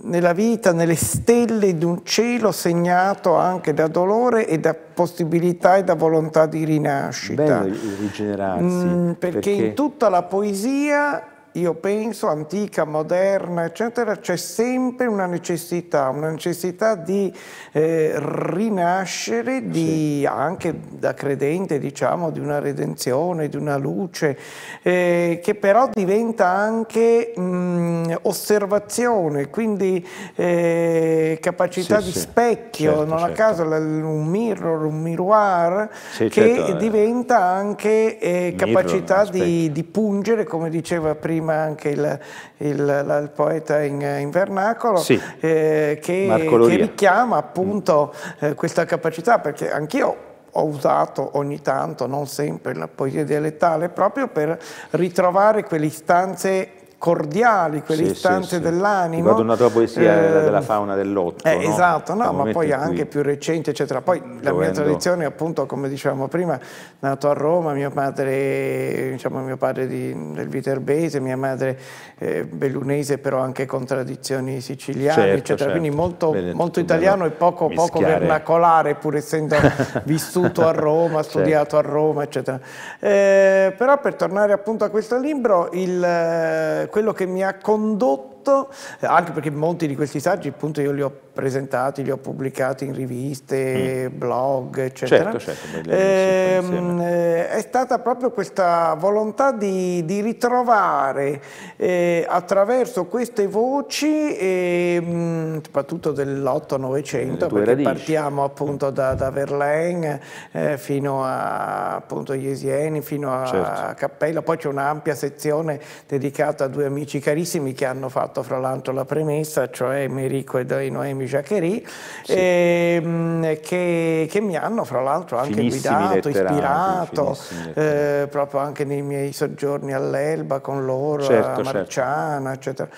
nella vita, nelle stelle di un cielo segnato anche da dolore e da possibilità e da volontà di rinascita. Bello rigenerarsi. Mm, perché, perché in tutta la poesia io penso, antica, moderna, eccetera, c'è sempre una necessità, una necessità di eh, rinascere, di, sì. anche da credente, diciamo, di una redenzione, di una luce, eh, che però diventa anche mh, osservazione, quindi eh, capacità sì, di sì. specchio, certo, non certo. a caso un mirror, un miroir, che certo, diventa anche eh, capacità mirror, di, di pungere, come diceva prima ma anche il, il, la, il poeta in, in vernacolo, sì. eh, che, che, richiama mm. appunto eh, questa capacità, perché anch'io ho usato ogni tanto, non sempre, la poesia dialettale proprio per ritrovare quelle istanze cordiali, quelle sì, sì, sì. dell'animo. Guardo una tua poesia eh, ehm, della fauna dell'otto. Eh, no? Esatto, no, ma poi anche più recente, eccetera. Poi Dovendo. la mia tradizione, appunto, come dicevamo prima, nato a Roma, mio padre, diciamo, mio padre di, del Viterbese, mia madre eh, bellunese, però anche con tradizioni siciliane, certo, eccetera. Certo. Quindi molto, bene, molto italiano e poco, poco, vernacolare, pur essendo vissuto a Roma, certo. studiato certo. a Roma, eccetera. Eh, però per tornare appunto a questo libro, il quello che mi ha condotto, eh, anche perché molti di questi saggi appunto io li ho presentati, li ho pubblicati in riviste, mm. blog, eccetera. Certo, certo, ehm, eh, è stata proprio questa volontà di, di ritrovare eh, attraverso queste voci, eh, soprattutto dell'Otto-Novecento, perché radici. partiamo appunto da, da Verlaine eh, fino a appunto Iesieni, fino a, certo. Cappella, poi c'è un'ampia sezione dedicata a due amici carissimi che hanno fatto fra l'altro la premessa, cioè Merico e Noemi Jacquerie, sì. ehm, che, che, mi hanno fra l'altro anche guidato, ispirato, eh, proprio anche nei miei soggiorni all'Elba con loro, certo, a certo. Marciana, certo. eccetera.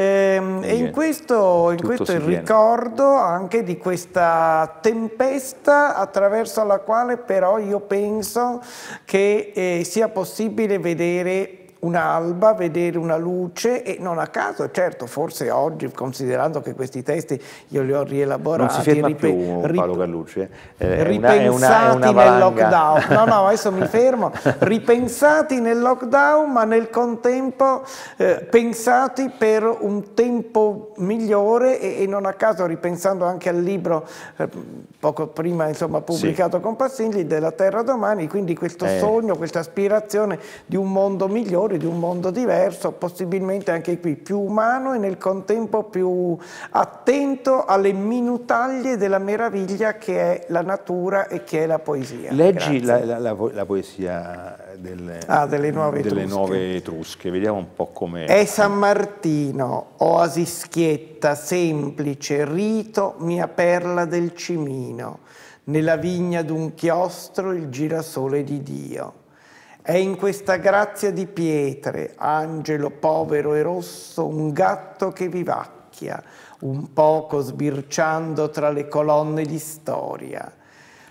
Ehm, e in questo, in questo il viene. ricordo anche di questa tempesta attraverso la quale però io penso che eh, sia possibile vedere un'alba, vedere una luce e non a caso, certo, forse oggi, considerando che questi testi io li ho rielaborati, non si ferma ripe- più Paolo Gallucci, eh, ripensati una, è una, è una nel lockdown, no no adesso mi fermo, ripensati nel lockdown ma nel contempo eh, pensati per un tempo migliore e, e, non a caso ripensando anche al libro eh, poco prima insomma, pubblicato sì. con Passigli della Terra Domani, quindi questo eh. sogno, questa aspirazione di un mondo migliore valori di un mondo diverso, possibilmente anche qui più umano e nel contempo più attento alle minutaglie della meraviglia che è la natura e che è la poesia. Leggi la, la, la, la, poesia delle, ah, delle, nuove, delle etrusche. nuove etrusche, vediamo un po' come... È San Martino, oasi schietta, semplice, rito, mia perla del cimino, nella vigna d'un chiostro il girasole di Dio è in questa grazia di pietre, angelo povero e rosso, un gatto che vivacchia, un poco sbirciando tra le colonne di storia.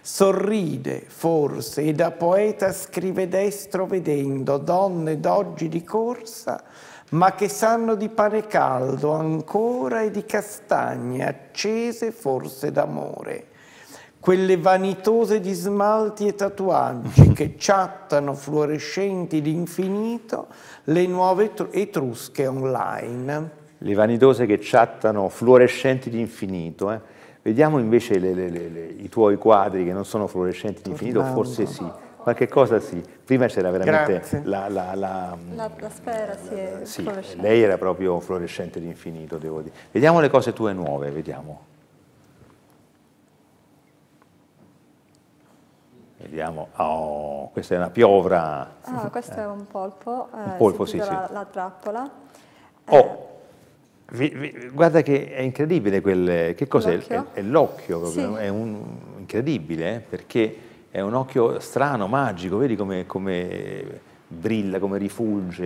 Sorride, forse, e da poeta scrive destro vedendo donne d'oggi di corsa, ma che sanno di pane caldo ancora e di castagne accese forse d'amore quelle vanitose di smalti e tatuaggi che chattano fluorescenti d'infinito le nuove etrusche online. Le vanitose che chattano fluorescenti d'infinito, eh? Vediamo invece le, le, le, i tuoi quadri che non sono fluorescenti d'infinito, forse sì qualche cosa sì. Prima c'era veramente la la, la, la, la, mm, sfera, sì, sì. lei era proprio fluorescente di infinito, devo dire. Vediamo le cose tue nuove, vediamo. Vediamo, oh, questa è una piovra. Ah, questo è un polpo, eh, un eh, polpo sì, sì. La, la trappola. Oh, eh. vi, vi, guarda che è incredibile quel, che cos'è? È, l'occhio, sì. è un, incredibile eh, perché è un occhio strano, magico, vedi come, come brilla, come rifulge.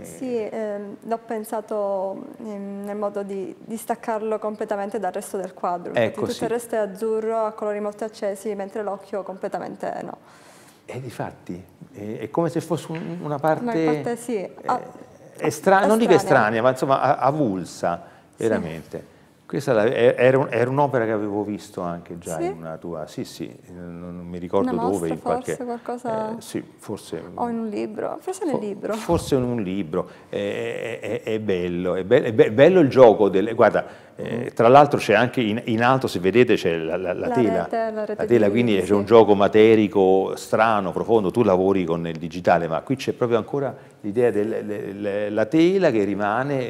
Eh, sì, ehm, l'ho pensato ehm, nel modo di staccarlo completamente dal resto del quadro. Ecco, tutto sì. il resto è azzurro, a colori molto accesi, mentre l'occhio completamente no. E difatti, è, è come se fosse un, una parte... Una parte sì. Eh, a, eh, estranea, non dico estranea, ma insomma avulsa, veramente. Sì. Questa era, un'opera che avevo visto anche già sì? in una tua, sì sì, non, mi ricordo una dove, in qualche... Forse qualcosa... Eh, sì, forse... O in un libro, forse nel for, libro. Forse in un libro, è, è, è, bello, è bello, è bello, il gioco, delle, guarda, eh, mm. tra l'altro c'è anche in, in, alto, se vedete, c'è la, la, la, la, tela, rete, la, rete tela quindi sì. c'è un gioco materico strano, profondo, tu lavori con il digitale, ma qui c'è proprio ancora l'idea della tela che rimane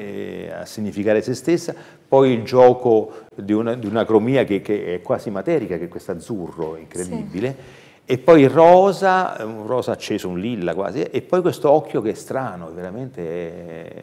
eh, a significare se stessa, poi il gioco di una, di una cromia che, che, è quasi materica, che è questo azzurro incredibile, sì. e poi il rosa, un rosa acceso, un lilla quasi, e poi questo occhio che è strano, veramente è,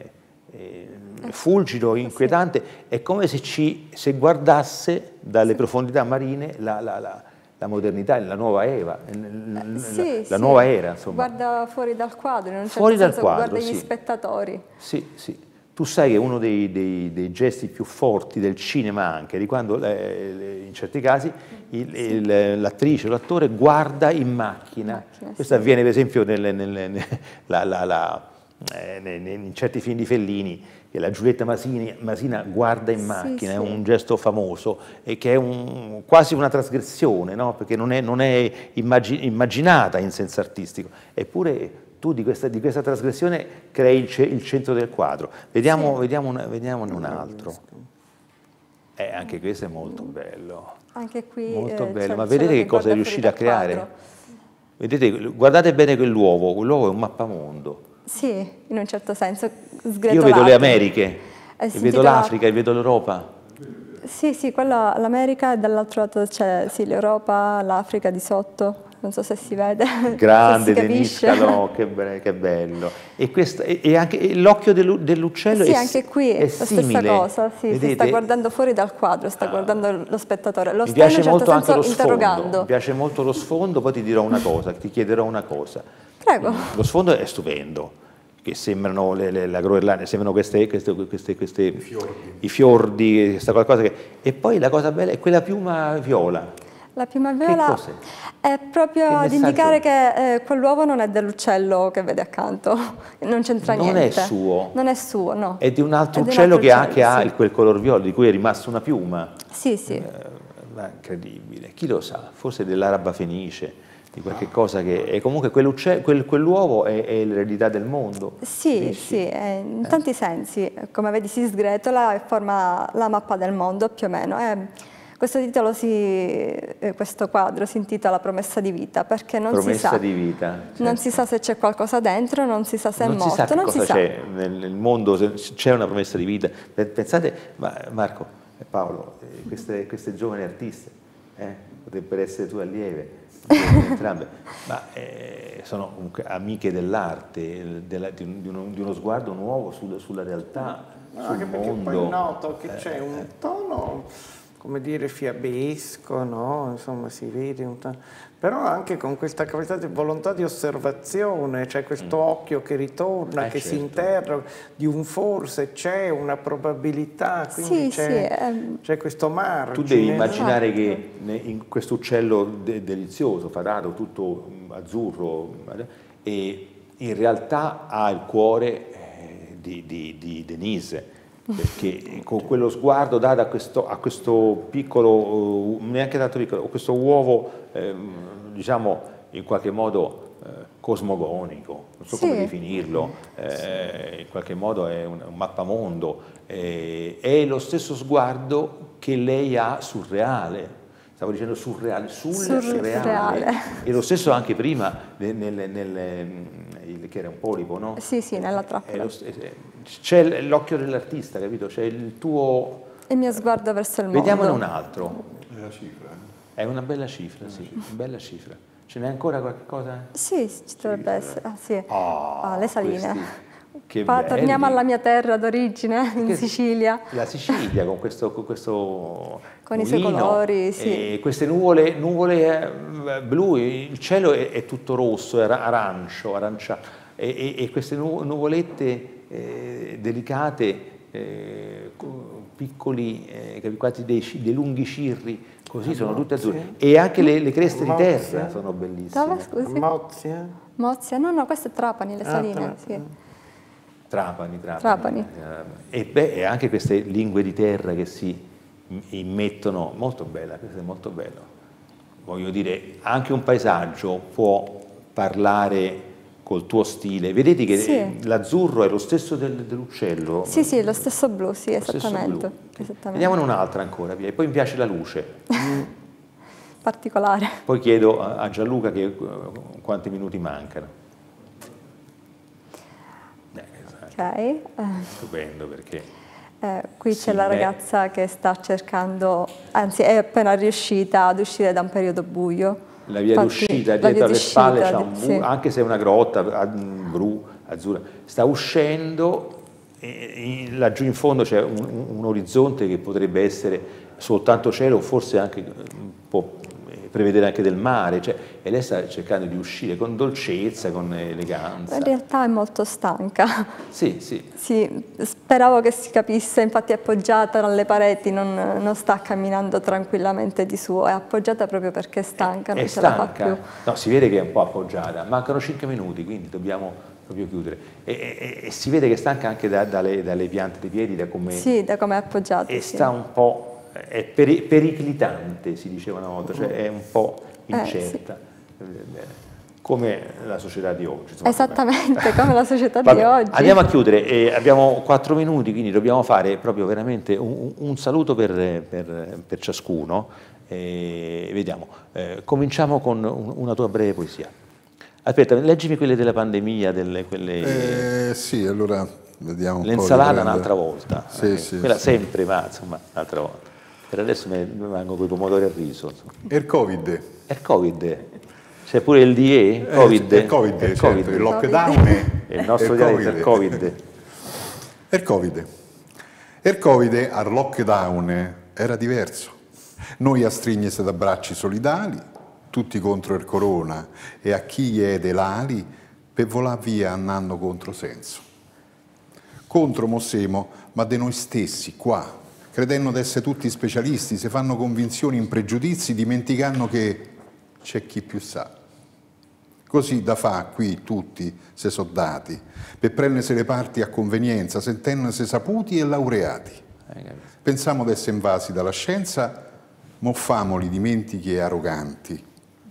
è eh, fulgido, inquietante, è come se, ci, se guardasse dalle profondità marine la, la, la la modernità, la nuova Eva, eh, sì, la sì. nuova era. Insomma. Guarda fuori dal quadro, in un certo fuori senso, quadro, guarda gli spettatori. Sì, sì. Tu sai che uno dei, dei, dei, gesti più forti del cinema anche, di quando eh, eh, in certi casi l'attrice l'attore guarda in macchina. macchina Questo sì. avviene per esempio nel, nel, nel, la, la, la, eh, in certi film di Fellini, che la Giulietta Masini, Masina guarda in macchina, sì. è un gesto famoso e che è un, quasi una trasgressione, no? perché non è, non è immagin, immaginata in senso artistico, eppure tu di questa, di questa trasgressione crei il, il, centro del quadro. Vediamo, sì. vediamo un, vediamone un altro. Eh, anche questo è molto bello. Anche qui. Molto eh, bello, ma vedete che cosa è riuscito a creare? Vedete, guardate bene quell'uovo, quell'uovo è un mappamondo. Sì, in un certo senso sgretolato. Io vedo le Americhe, eh, vedo l'Africa, vedo l'Europa. Sì, sì, l'America e dall'altro lato c'è sì, l'Europa, l'Africa di sotto non so se si vede. Grande Deniscalo, che, be che bello. E, e l'occhio dell'uccello sì, è anche qui è, la simile. stessa cosa, sì, si sta guardando fuori dal quadro, sta ah. guardando lo spettatore. Lo Mi piace in certo molto anche lo sfondo. Mi piace molto lo sfondo, poi ti dirò una cosa, ti chiederò una cosa. Prego. Lo sfondo è stupendo che sembrano le, le, la Groenlandia, sembrano queste, queste, queste, queste fiordi. i fiordi, questa qualcosa che... E poi la cosa bella è quella piuma viola. La piuma viola è proprio ad indicare che eh, quell'uovo non è dell'uccello che vede accanto, non c'entra niente. Non è suo. Non è suo, no. È di un altro di un uccello, altro che, uccello, ha, che ha quel color viola di cui è rimasta una piuma. Sì, sì. Eh, incredibile. Chi lo sa, forse dell'araba fenice, di qualche cosa che... E comunque quell'uovo è, è l'eredità del mondo. Sì, dici? sì, eh, in tanti sensi. Come vedi si sgretola e forma la mappa del mondo più o meno. È, questo, titolo si, eh, questo quadro si intitola Promessa di vita perché non si sa, vita, certo. non si sa se c'è qualcosa dentro, non si sa se non è morto, non si sa. C'è nel mondo c'è una promessa di vita. Pensate, Marco, e eh, Paolo, eh, queste, queste giovani artiste, eh, potrebbero essere tue allieve, entrambe, ma eh, sono comunque amiche dell'arte, della, di, di, uno, di, uno, sguardo nuovo sul, sulla realtà, no, sul anche mondo. Perché poi noto che c'è un tono come dire, fiabesco, no? insomma si vede, un t- però anche con questa capacità di volontà di osservazione, cioè questo mm. occhio che ritorna, eh, che certo. si interroga, di un forse c'è una probabilità, quindi sì, c'è, sì, ehm... c'è, questo margine. Tu devi esatto. immaginare esatto. che in questo uccello de- delizioso, fatato, tutto mm, azzurro, in realtà ha il cuore eh, di, di, di Denise perché con quello sguardo dato a questo, a questo piccolo, neanche eh, tanto piccolo, questo uovo, eh, diciamo, in qualche modo eh, cosmogonico, non so sì. come definirlo, eh, in qualche modo è un, un mappamondo, eh, è lo stesso sguardo che lei ha sul reale, stavo dicendo surreale, sul, sul reale. reale. E lo stesso anche prima nel, nel, nel perché era un polipo, no? Sì, sì, nella eh, trappola. Eh, eh, C'è l'occhio dell'artista, capito? C'è il tuo... Il mio sguardo verso il Vediamone mondo. Vediamone un altro. È la cifra. È una bella cifra, sì, una bella cifra. Ce n'è ancora qualcosa? Sì, ci dovrebbe essere. Ah, sì. oh, ah, le saline. Questi, torniamo alla mia terra d'origine, in Sicilia. La Sicilia con questo, con, questo con i suoi colori, sì. queste nuvole, nuvole, blu, il cielo è, è tutto rosso, è arancio, aranciato e, e, e queste nuvolette eh, delicate, eh, piccoli, eh, quasi dei, dei, lunghi cirri, così ah, sono tutte azzurre. E anche le, le creste Mozia. di terra sono bellissime. scusi? Mozia? Mozia, no, no, è Trapani, le ah, saline. Ah, sì. Trapani, Trapani. Trapani. Eh, e, beh, e anche queste lingue di terra che si immettono, molto bella, questo è molto bello. Voglio dire, anche un paesaggio può parlare col tuo stile. Vedete che sì. l'azzurro è lo stesso del, dell'uccello? Sì, sì, lo stesso blu, sì, esattamente. esattamente. Vediamone un'altra ancora, via. poi mi piace la luce. Particolare. Poi chiedo a Gianluca che, eh, quanti minuti mancano. Eh, esatto. Ok. Eh. Stupendo perché... Eh, qui sì, c'è la ragazza beh. che sta cercando, anzi è appena riuscita ad uscire da un periodo buio la via Infatti, d'uscita dietro alle spalle, c'è un bu- sì. anche se è una grotta blu, azzurra, sta uscendo, e, e, laggiù in fondo c'è un, un, orizzonte che potrebbe essere soltanto cielo, forse anche prevedere anche del mare, cioè, e lei sta cercando di uscire con dolcezza, con eleganza. In realtà è molto stanca. Sì, sì. sì speravo che si capisse, infatti è appoggiata alle pareti, non, non, sta camminando tranquillamente di suo, è appoggiata proprio perché è stanca, non è ce stanca. la fa più. No, si vede che è un po' appoggiata, mancano 5 minuti, quindi dobbiamo proprio chiudere. E, e, e si vede che è stanca anche da, dalle, dalle, piante dei piedi, da come... Sì, da come è appoggiata. E sì. sta un po' è peri periclitante, si diceva una volta, cioè è un po' eh, incerta. Eh, sì. Come la società di oggi. Insomma, Esattamente, beh. come la società Vabbè, di oggi. Andiamo a chiudere, eh, abbiamo quattro minuti, quindi dobbiamo fare proprio veramente un, un saluto per, per, per ciascuno. Eh, vediamo, eh, cominciamo con una tua breve poesia. Aspetta, leggimi quelle della pandemia, delle, quelle... Eh, sì, allora vediamo un L'insalata un'altra volta. Sì, sì, quella sì. sempre, ma insomma, un'altra volta. Per adesso mi rimango con i pomodori al riso. E il Covid? E il Covid. C'è pure il DE, eh, Covid. Eh, il Covid, il, certo. il lockdown. È il nostro dialetto, il Covid. Il Covid. Il Covid al lockdown era diverso. Noi a strigne ed abbracci solidali, tutti contro il corona e a chi chiede l'ali per volare via andando contro senso. Contro Mossemo, ma di noi stessi, qua, credendo di essere tutti specialisti, si fanno convinzioni in pregiudizi, dimenticando che c'è chi più sa. Così da fa qui tutti se soldati, per prendersi le parti a convenienza, sentendosi saputi e laureati. Eh, Pensiamo ad essere invasi dalla scienza, moffamoli dimentichi e arroganti,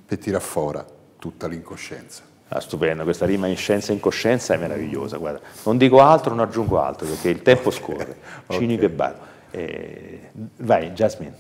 per tirar fora tutta l'incoscienza. Ah, stupendo, questa rima in scienza e incoscienza è meravigliosa, guarda. Non dico altro, non aggiungo altro, perché il tempo scorre, okay. cinico e barbo. Eh, vai, Jasmine.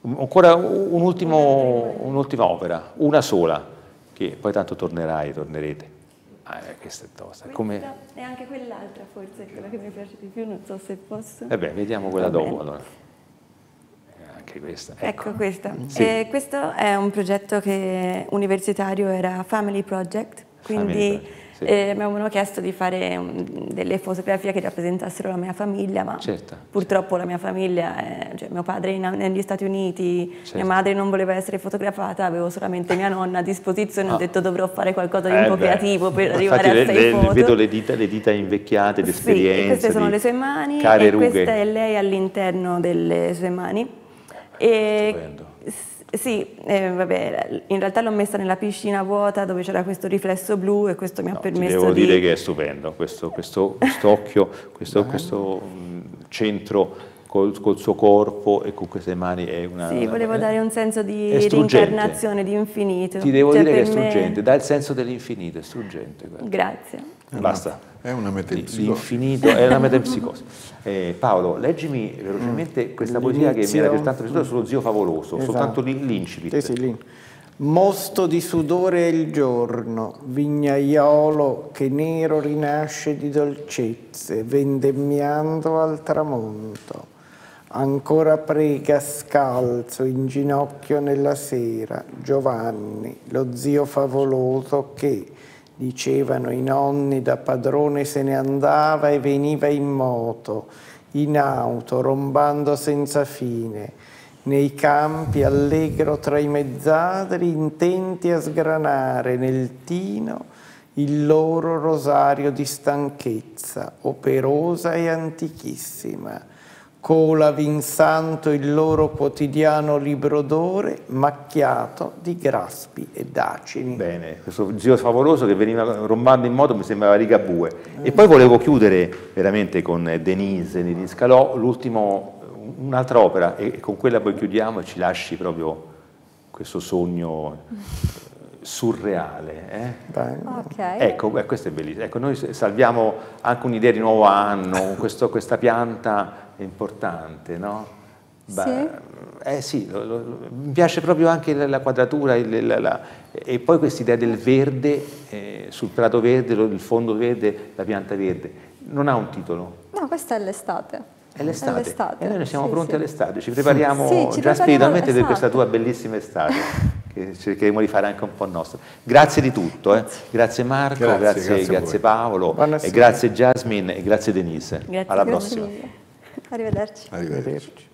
Ancora un ultimo, un'ultima opera, una sola, che poi tanto tornerai, tornerete. Ah, eh, questa è tosta. Come... E anche quell'altra forse, quella che mi piace di più, non so se posso. E eh beh, vediamo quella dopo allora. Eh, anche questa. Ecco, ecco questa. Sì. Eh, questo è un progetto che, universitario, era Family Project, quindi... Family Project sì. Eh, mi avevano chiesto di fare mm, delle fotografie che rappresentassero la mia famiglia, ma certo. purtroppo la mia famiglia, è, eh, cioè mio padre è negli Stati Uniti, certo. mia madre non voleva essere fotografata, avevo solamente mia nonna a disposizione, ah. ho detto dovrò fare qualcosa di eh un po' beh. creativo per arrivare Infatti, a sei le, foto. Vedo le dita, le dita invecchiate, l'esperienza. Sì, queste sono le sue mani e rughe. questa è lei all'interno delle sue mani. E, Stupendo sì, eh, vabbè, in realtà l'ho messa nella piscina vuota dove c'era questo riflesso blu e questo mi no, ha permesso devo di... devo dire che è stupendo, questo, questo, questo occhio, questo, questo mm, centro Col, col, suo corpo e con queste mani è una... Sì, volevo eh, dare un senso di rincarnazione, di infinito. Ti devo cioè dire che è struggente, me... dà il senso dell'infinito, è struggente. Grazie. Eh, Basta. È una metempsicosi. L'infinito è una metempsicosi. Eh, Paolo, leggimi velocemente mm. questa poesia che mi era altrettanto piaciuta sullo mm. zio favoloso, esatto. soltanto l'incipit. Sì, sì, Mosto di sudore il giorno, vignaiolo che nero rinasce di dolcezze, vendemmiando al tramonto. Ancora prega scalzo in ginocchio nella sera Giovanni, lo zio favoloso che dicevano i nonni, da padrone se ne andava e veniva in moto, in auto, rombando senza fine, nei campi allegro tra i mezzadri, intenti a sgranare nel tino il loro rosario di stanchezza, operosa e antichissima cola vinsanto il loro quotidiano libro d'ore macchiato di graspi e dacini. Bene, questo giro favoloso che veniva rombando in moto mi sembrava Rigabue. E poi volevo chiudere veramente con Denise di Scalò, l'ultimo, un'altra opera e con quella poi chiudiamo e ci lasci proprio questo sogno surreale. Eh? Okay. Ecco, eh, questo è bellissimo. Ecco, noi salviamo anche un'idea di nuovo anno, questo, questa pianta è importante, no? Beh, sì. Eh sì, lo, lo, mi piace proprio anche la, la quadratura il, la, la, e poi questa idea del verde, eh, sul prato verde, il fondo verde, la pianta verde. Non ha un titolo. No, questa è l'estate. È l'estate. È l'estate. E noi siamo sì, pronti sì. all'estate, ci prepariamo sì, ci già spiritualmente per esatto. questa tua bellissima estate, che cercheremo di fare anche un po' nostra. Grazie di tutto, eh. grazie Marco, grazie, grazie, grazie, grazie Paolo, grazie Jasmine e grazie Denise. Alla prossima. Mille. Arrivederci. Arrivederci.